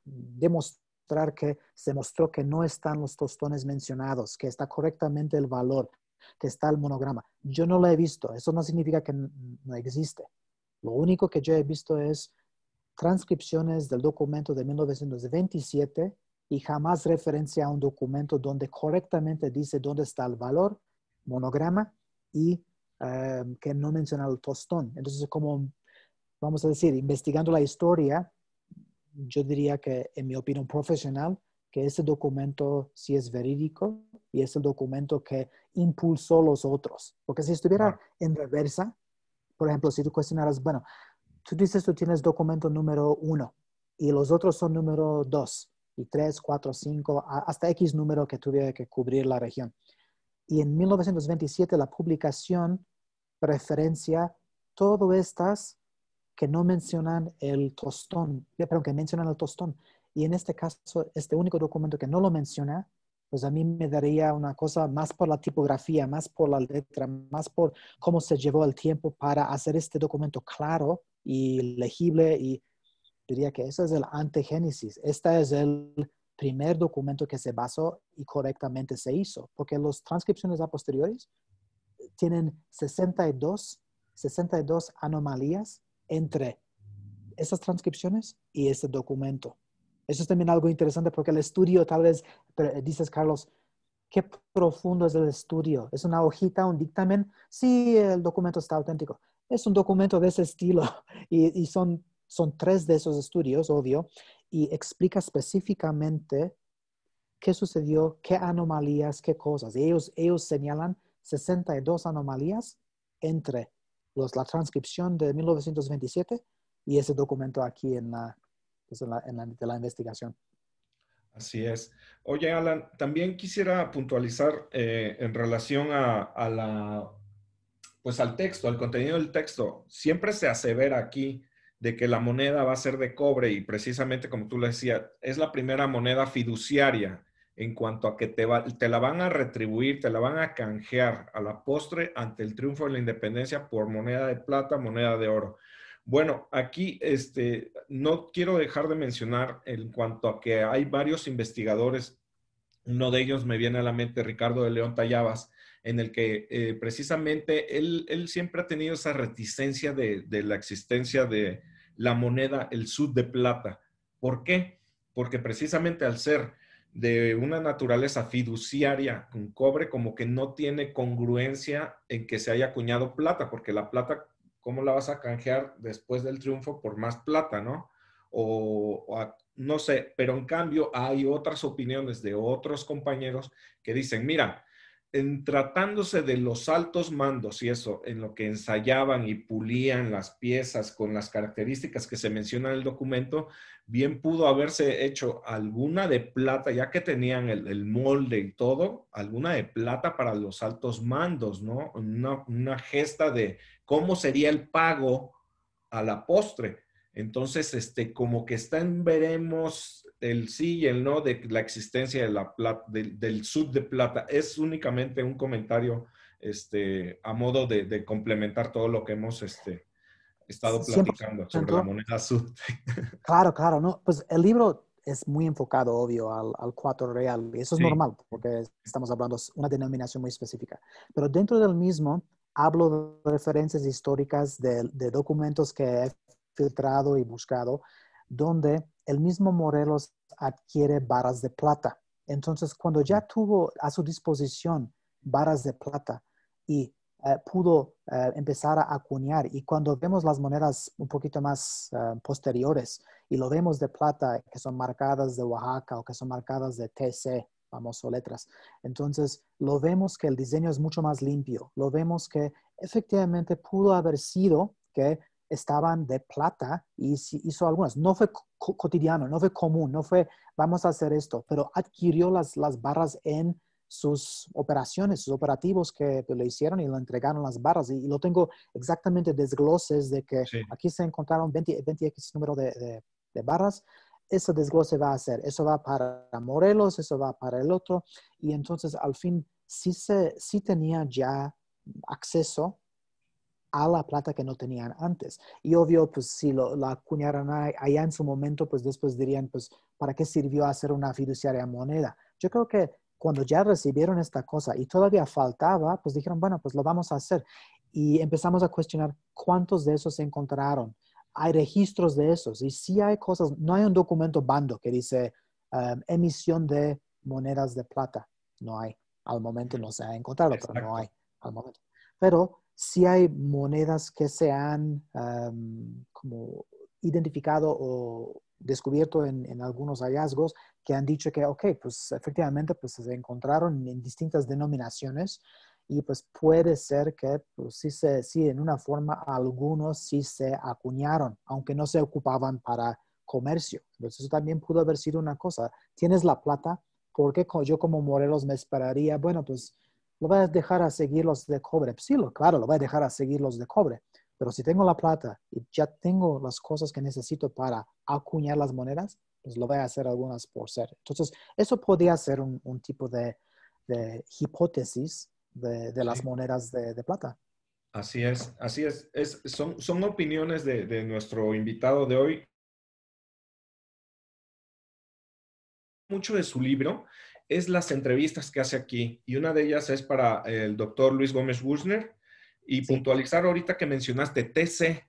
Speaker 2: demostrar que se mostró que no están los tostones mencionados, que está correctamente el valor, que está el monograma. Yo no lo he visto, eso no significa que no existe. Lo único que yo he visto es transcripciones del documento de 1927 y jamás referencia a un documento donde correctamente dice dónde está el valor, monograma y eh, que no menciona el tostón. Entonces, como vamos a decir, investigando la historia, yo diría que, en mi opinión profesional, que ese documento sí es verídico y es el documento que impulsó los otros. Porque si estuviera en reversa, por ejemplo, si tú cuestionaras, bueno, tú dices tú tienes documento número uno y los otros son número dos y 3, 4, 5, hasta X número que tuviera que cubrir la región. Y en 1927 la publicación preferencia todas estas que no mencionan el tostón, eh, pero que mencionan el tostón. Y en este caso, este único documento que no lo menciona, pues a mí me daría una cosa más por la tipografía, más por la letra, más por cómo se llevó el tiempo para hacer este documento claro y legible y diría que ese es el antegénesis, este es el primer documento que se basó y correctamente se hizo, porque las transcripciones a posteriores tienen 62, 62 anomalías entre esas transcripciones y ese documento. Eso es también algo interesante porque el estudio, tal vez, eh, dices, Carlos, qué profundo es el estudio. ¿Es una hojita, un dictamen? Sí, el documento está auténtico. Es un documento de ese estilo y, y son son tres de esos estudios, obvio, y explica específicamente qué sucedió, qué anomalías, qué cosas. Ellos, ellos señalan 62 anomalías entre los, la transcripción de 1927 y ese documento aquí pues, en la, de la investigación.
Speaker 1: Así es. Oye, Alan, también quisiera puntualizar eh, en relación a, la, pues al texto, al contenido del texto. Siempre se asevera aquí de que la moneda va a ser de cobre y precisamente como tú lo decías, es la primera moneda fiduciaria en cuanto a que te, te la van a retribuir, te la van a canjear a la postre ante el triunfo de la independencia por moneda de plata, moneda de oro. Bueno, aquí este, no quiero dejar de mencionar en cuanto a que hay varios investigadores, uno de ellos me viene a la mente Ricardo de León Tallabas, en el que eh, precisamente él, siempre ha tenido esa reticencia de la existencia de, la moneda, el sud de plata. ¿Por qué? Porque precisamente al ser de una naturaleza fiduciaria con cobre, como que no tiene congruencia en que se haya acuñado plata, porque la plata, ¿cómo la vas a canjear después del triunfo por más plata, no? O, no sé, pero en cambio hay otras opiniones de otros compañeros que dicen, mira, en tratándose de los altos mandos y eso, en lo que ensayaban y pulían las piezas con las características que se mencionan en el documento, bien pudo haberse hecho alguna de plata, ya que tenían el, molde y todo, alguna de plata para los altos mandos, ¿no? Una, una gesta de cómo sería el pago a la postre. Entonces, este, como que está veremos el sí y el no de la existencia del sub de plata. Es únicamente un comentario este, a modo de, complementar todo lo que hemos este, estado platicando sobre la moneda
Speaker 2: azul Claro, claro, no, pues el libro es muy enfocado, obvio, al, al cuatro real, y eso es normal, porque estamos hablando de una denominación muy específica. Pero dentro del mismo, hablo de referencias históricas de documentos que he filtrado y buscado, donde el mismo Morelos adquiere varas de plata. Entonces, cuando ya tuvo a su disposición varas de plata y eh, pudo eh, empezar a acuñar, y cuando vemos las monedas un poquito más eh, posteriores y lo vemos de plata, que son marcadas de Oaxaca o que son marcadas de TC, famoso letras, entonces lo vemos que el diseño es mucho más limpio, lo vemos que efectivamente pudo haber sido que estaban de plata y hizo algunas. No fue cotidiano, no fue común, no fue vamos a hacer esto, pero adquirió las, barras en sus operaciones, sus operativos que le hicieron y le entregaron las barras. Y, lo tengo exactamente desgloses de que aquí se encontraron 20, x número de, barras. Ese desglose va a ser, eso va para Morelos, eso va para el otro. Y entonces al fin sí, sí tenía ya acceso a la plata que no tenían antes. Y obvio, pues si la acuñaran allá en su momento, pues después dirían, pues, ¿para qué sirvió hacer una fiduciaria moneda? Yo creo que cuando ya recibieron esta cosa y todavía faltaba, pues dijeron, bueno, pues lo vamos a hacer. Y empezamos a cuestionar cuántos de esos se encontraron. Hay registros de esos y si hay cosas, no hay un documento bando que dice em, emisión de monedas de plata. No hay. Al momento no se ha encontrado, pero no hay al momento. Pero si hay monedas que se han como identificado o descubierto en, algunos hallazgos que han dicho que, ok, pues efectivamente pues, se encontraron en distintas denominaciones y pues puede ser que pues, sí, se, sí, en una forma algunos sí se acuñaron, aunque no se ocupaban para comercio. Entonces eso también pudo haber sido una cosa. Tienes la plata, porque yo como Morelos me esperaría, bueno, pues lo voy a dejar a seguir los de cobre. Pues sí, lo, claro, lo voy a dejar a seguir los de cobre. Pero si tengo la plata y ya tengo las cosas que necesito para acuñar las monedas, pues lo voy a hacer algunas por ser. Entonces, eso podría ser un, tipo de, hipótesis de, las monedas de, plata.
Speaker 1: Así es, así es. son, son opiniones de nuestro invitado de hoy. Mucho de su libro es las entrevistas que hace aquí y una de ellas es para el doctor Luis Gómez Wusner. y puntualizar ahorita que mencionaste TC,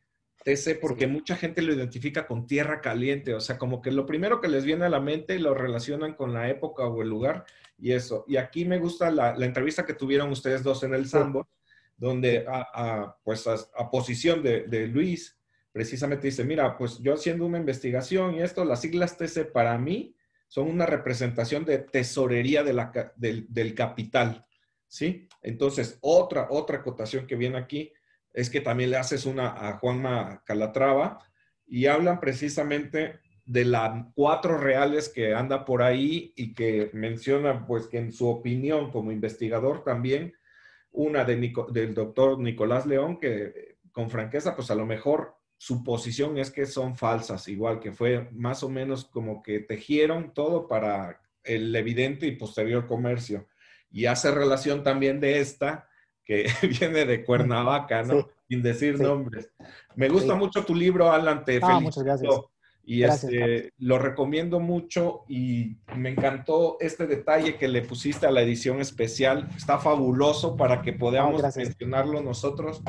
Speaker 1: TC porque mucha gente lo identifica con tierra caliente, o sea, como que lo primero que les viene a la mente lo relacionan con la época o el lugar y eso. Y aquí me gusta la, entrevista que tuvieron ustedes dos en el Sambo, donde a, a pues posición de, de Luis precisamente dice, mira, pues yo haciendo una investigación y esto, las siglas TC para mí son una representación de tesorería del, capital, ¿sí? Entonces, otra, otra acotación que viene aquí es que también le haces una a Juanma Calatrava y hablan precisamente de las cuatro reales que anda por ahí y que menciona, pues que en su opinión como investigador también, una del doctor Nicolás León, que eh, con franqueza, pues a lo mejor su posición es que son falsas, igual que fue más o menos como que tejieron todo para el evidente y posterior comercio. Y hace relación también de esta, que viene de Cuernavaca, ¿no? Sin decir nombres. Me gusta mucho tu libro, Alan, te ah, felicito. Muchas gracias. Y este, lo recomiendo mucho y me encantó este detalle que le pusiste a la edición especial. Está fabuloso para que podamos mencionarlo nosotros.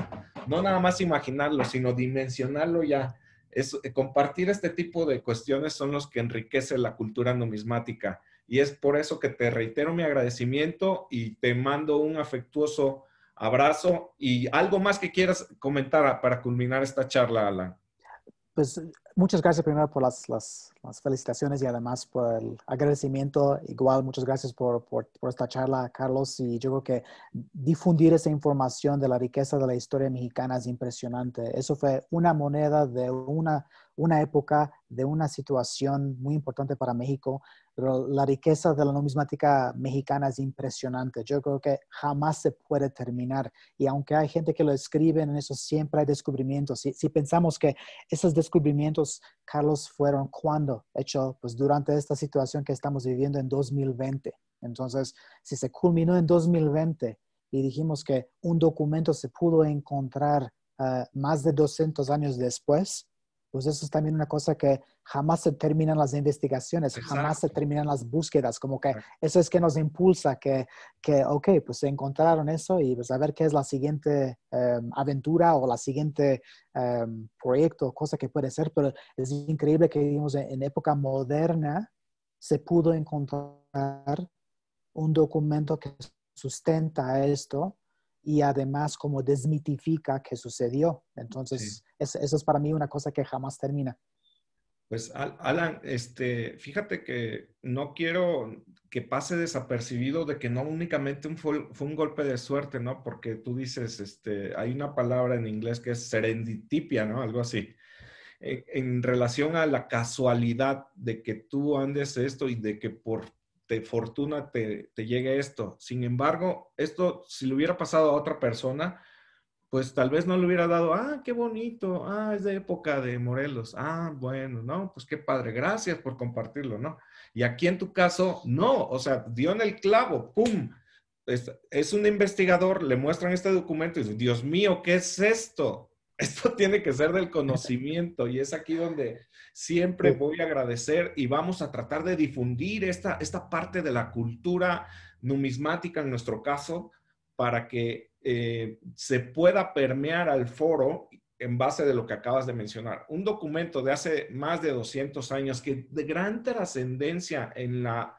Speaker 1: No nada más imaginarlo, sino dimensionarlo ya. Es, eh, compartir este tipo de cuestiones son los que enriquecen la cultura numismática. Y es por eso que te reitero mi agradecimiento y te mando un afectuoso abrazo y algo más que quieras comentar ah, para culminar esta charla, Alan.
Speaker 2: Pues muchas gracias primero por las, felicitaciones y además por el agradecimiento. Igual, muchas gracias por, por, esta charla, Carlos. Y yo creo que difundir esa información de la riqueza de la historia mexicana es impresionante. Eso fue una moneda de una una época de una situación muy importante para México, pero la riqueza de la numismática mexicana es impresionante. Yo creo que jamás se puede terminar. Y aunque hay gente que lo escribe, en eso siempre hay descubrimientos. Si, pensamos que esos descubrimientos, Carlos, fueron cuando, hecho, pues durante esta situación que estamos viviendo en 2020. Entonces, si se culminó en 2020 y dijimos que un documento se pudo encontrar eh, más de 200 años después, pues eso es también una cosa que jamás se terminan las investigaciones, jamás se terminan las búsquedas, como que eso es que nos impulsa, que, que ok, pues se encontraron eso y pues a ver qué es la siguiente em, aventura o la siguiente em, proyecto, cosa que puede ser, pero es increíble que en época moderna, se pudo encontrar un documento que sustenta esto y además como desmitifica que sucedió. Entonces, eso es para mí una cosa que jamás termina.
Speaker 1: Pues Alan, este, fíjate que no quiero que pase desapercibido de que no únicamente un, fue, un golpe de suerte, ¿no? Porque tú dices, este, hay una palabra en inglés que es serendipia, ¿no? Algo así. En, en relación a la casualidad de que tú andes esto y de que por de fortuna te, te llegue esto. Sin embargo, esto si le hubiera pasado a otra persona, pues tal vez no le hubiera dado, ah, qué bonito, ah, es de época de Morelos, ah, bueno, no, pues qué padre, gracias por compartirlo, ¿no? Y aquí en tu caso, no, o sea, dio en el clavo, ¡pum! Es, un investigador, le muestran este documento y Dios mío, ¿qué es esto? Esto tiene que ser del conocimiento y es aquí donde siempre voy a agradecer y vamos a tratar de difundir esta, esta parte de la cultura numismática en nuestro caso para que eh, se pueda permear al foro en base de lo que acabas de mencionar. Un documento de hace más de 200 años que de gran trascendencia en la,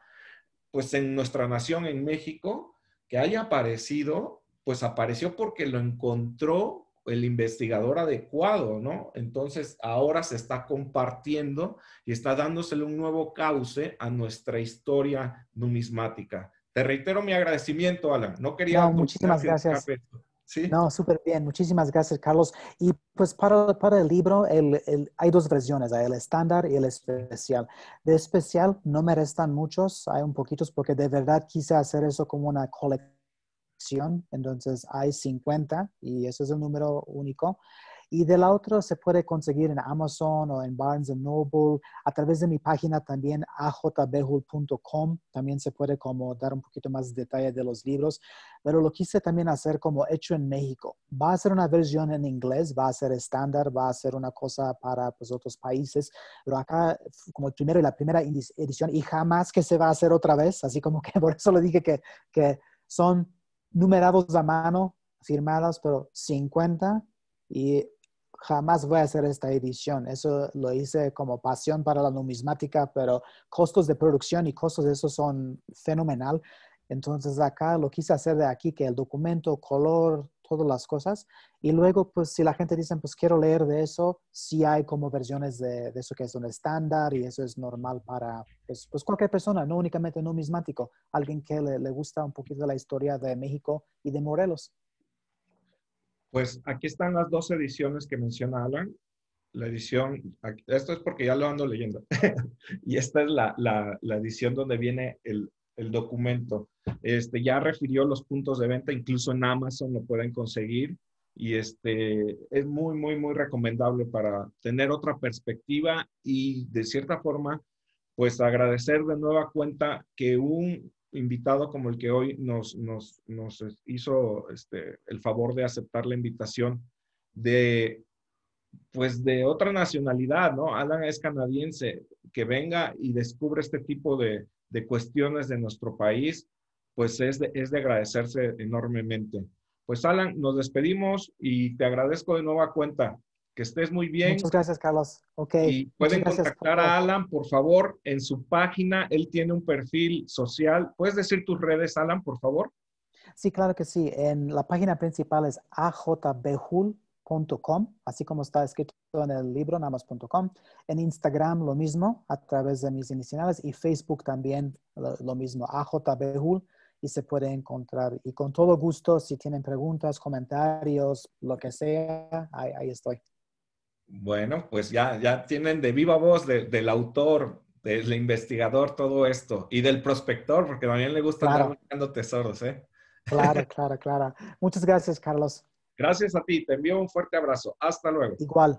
Speaker 1: pues en nuestra nación, en México, que haya aparecido, pues apareció porque lo encontró el investigador adecuado, ¿no? Entonces ahora se está compartiendo y está dándosele un nuevo cauce a nuestra historia numismática. Te reitero mi agradecimiento, Alan. No quería... muchísimas gracias.
Speaker 2: No, súper bien. Muchísimas gracias, Carlos. Y pues para, para el libro hay dos versiones, hay el estándar y el especial. De especial no me restan muchos, hay un poquitos porque de verdad quise hacer eso como una colección entonces hay 50 y eso es el número único. Y de la otra se puede conseguir en Amazon o en Barnes Noble, a través de mi página también ajbuhl.com también se puede como dar un poquito más de detalle de los libros, pero lo quise también hacer como hecho en México. Va a ser una versión en inglés, va a ser estándar, va a ser una cosa para pues, otros países, pero acá como el primero y la primera edición y jamás que se va a hacer otra vez, así como que por eso le dije que, que son numerados a mano, firmados, pero 50 y jamás voy a hacer esta edición. Eso lo hice como pasión para la numismática, pero costos de producción y costos de eso son fenomenal. Entonces acá lo quise hacer de aquí, que el documento, color, todas las cosas. Y luego, pues si la gente dice, pues quiero leer de eso, si hay como versiones de, eso que es un estándar y eso es normal para pues, pues cualquier persona, no únicamente numismático, alguien que le, le gusta un poquito la historia de México y de Morelos.
Speaker 1: Pues aquí están las dos ediciones que menciona Alan. La edición, esto es porque ya lo ando leyendo, y esta es la edición donde viene el, el documento. Este, ya refirió los puntos de venta, incluso en Amazon lo pueden conseguir y este, es muy, muy, muy recomendable para tener otra perspectiva y de cierta forma, pues agradecer de nueva cuenta que un invitado como el que hoy nos, nos, nos hizo este, el favor de aceptar la invitación de, pues de otra nacionalidad, ¿no? Alan es canadiense, que venga y descubre este tipo de, de cuestiones de nuestro país, pues es de, agradecerse enormemente. Pues Alan, nos despedimos y te agradezco de nueva cuenta. Que estés muy bien. Muchas gracias,
Speaker 2: Carlos. Okay. Y pueden contactar a
Speaker 1: Alan, por favor, en su página. Él tiene un perfil social. ¿Puedes decir tus redes, Alan, por favor?
Speaker 2: Sí, claro que sí. En la página principal es ajbjul.com así como está escrito en el libro namas.com. En Instagram lo mismo, a través de mis iniciales, y Facebook también lo, mismo mismo, AJBHUL, y se puede encontrar. Y con todo gusto, si tienen preguntas, comentarios, lo que sea, ahí, estoy.
Speaker 1: Bueno, pues ya, ya tienen de viva voz del autor, del investigador todo esto y del prospector, porque también le gusta buscando tesoros, ¿eh?
Speaker 2: Claro, claro, claro. Muchas gracias, Carlos.
Speaker 1: Gracias a ti, te envío un fuerte abrazo. Hasta luego.
Speaker 2: Igual.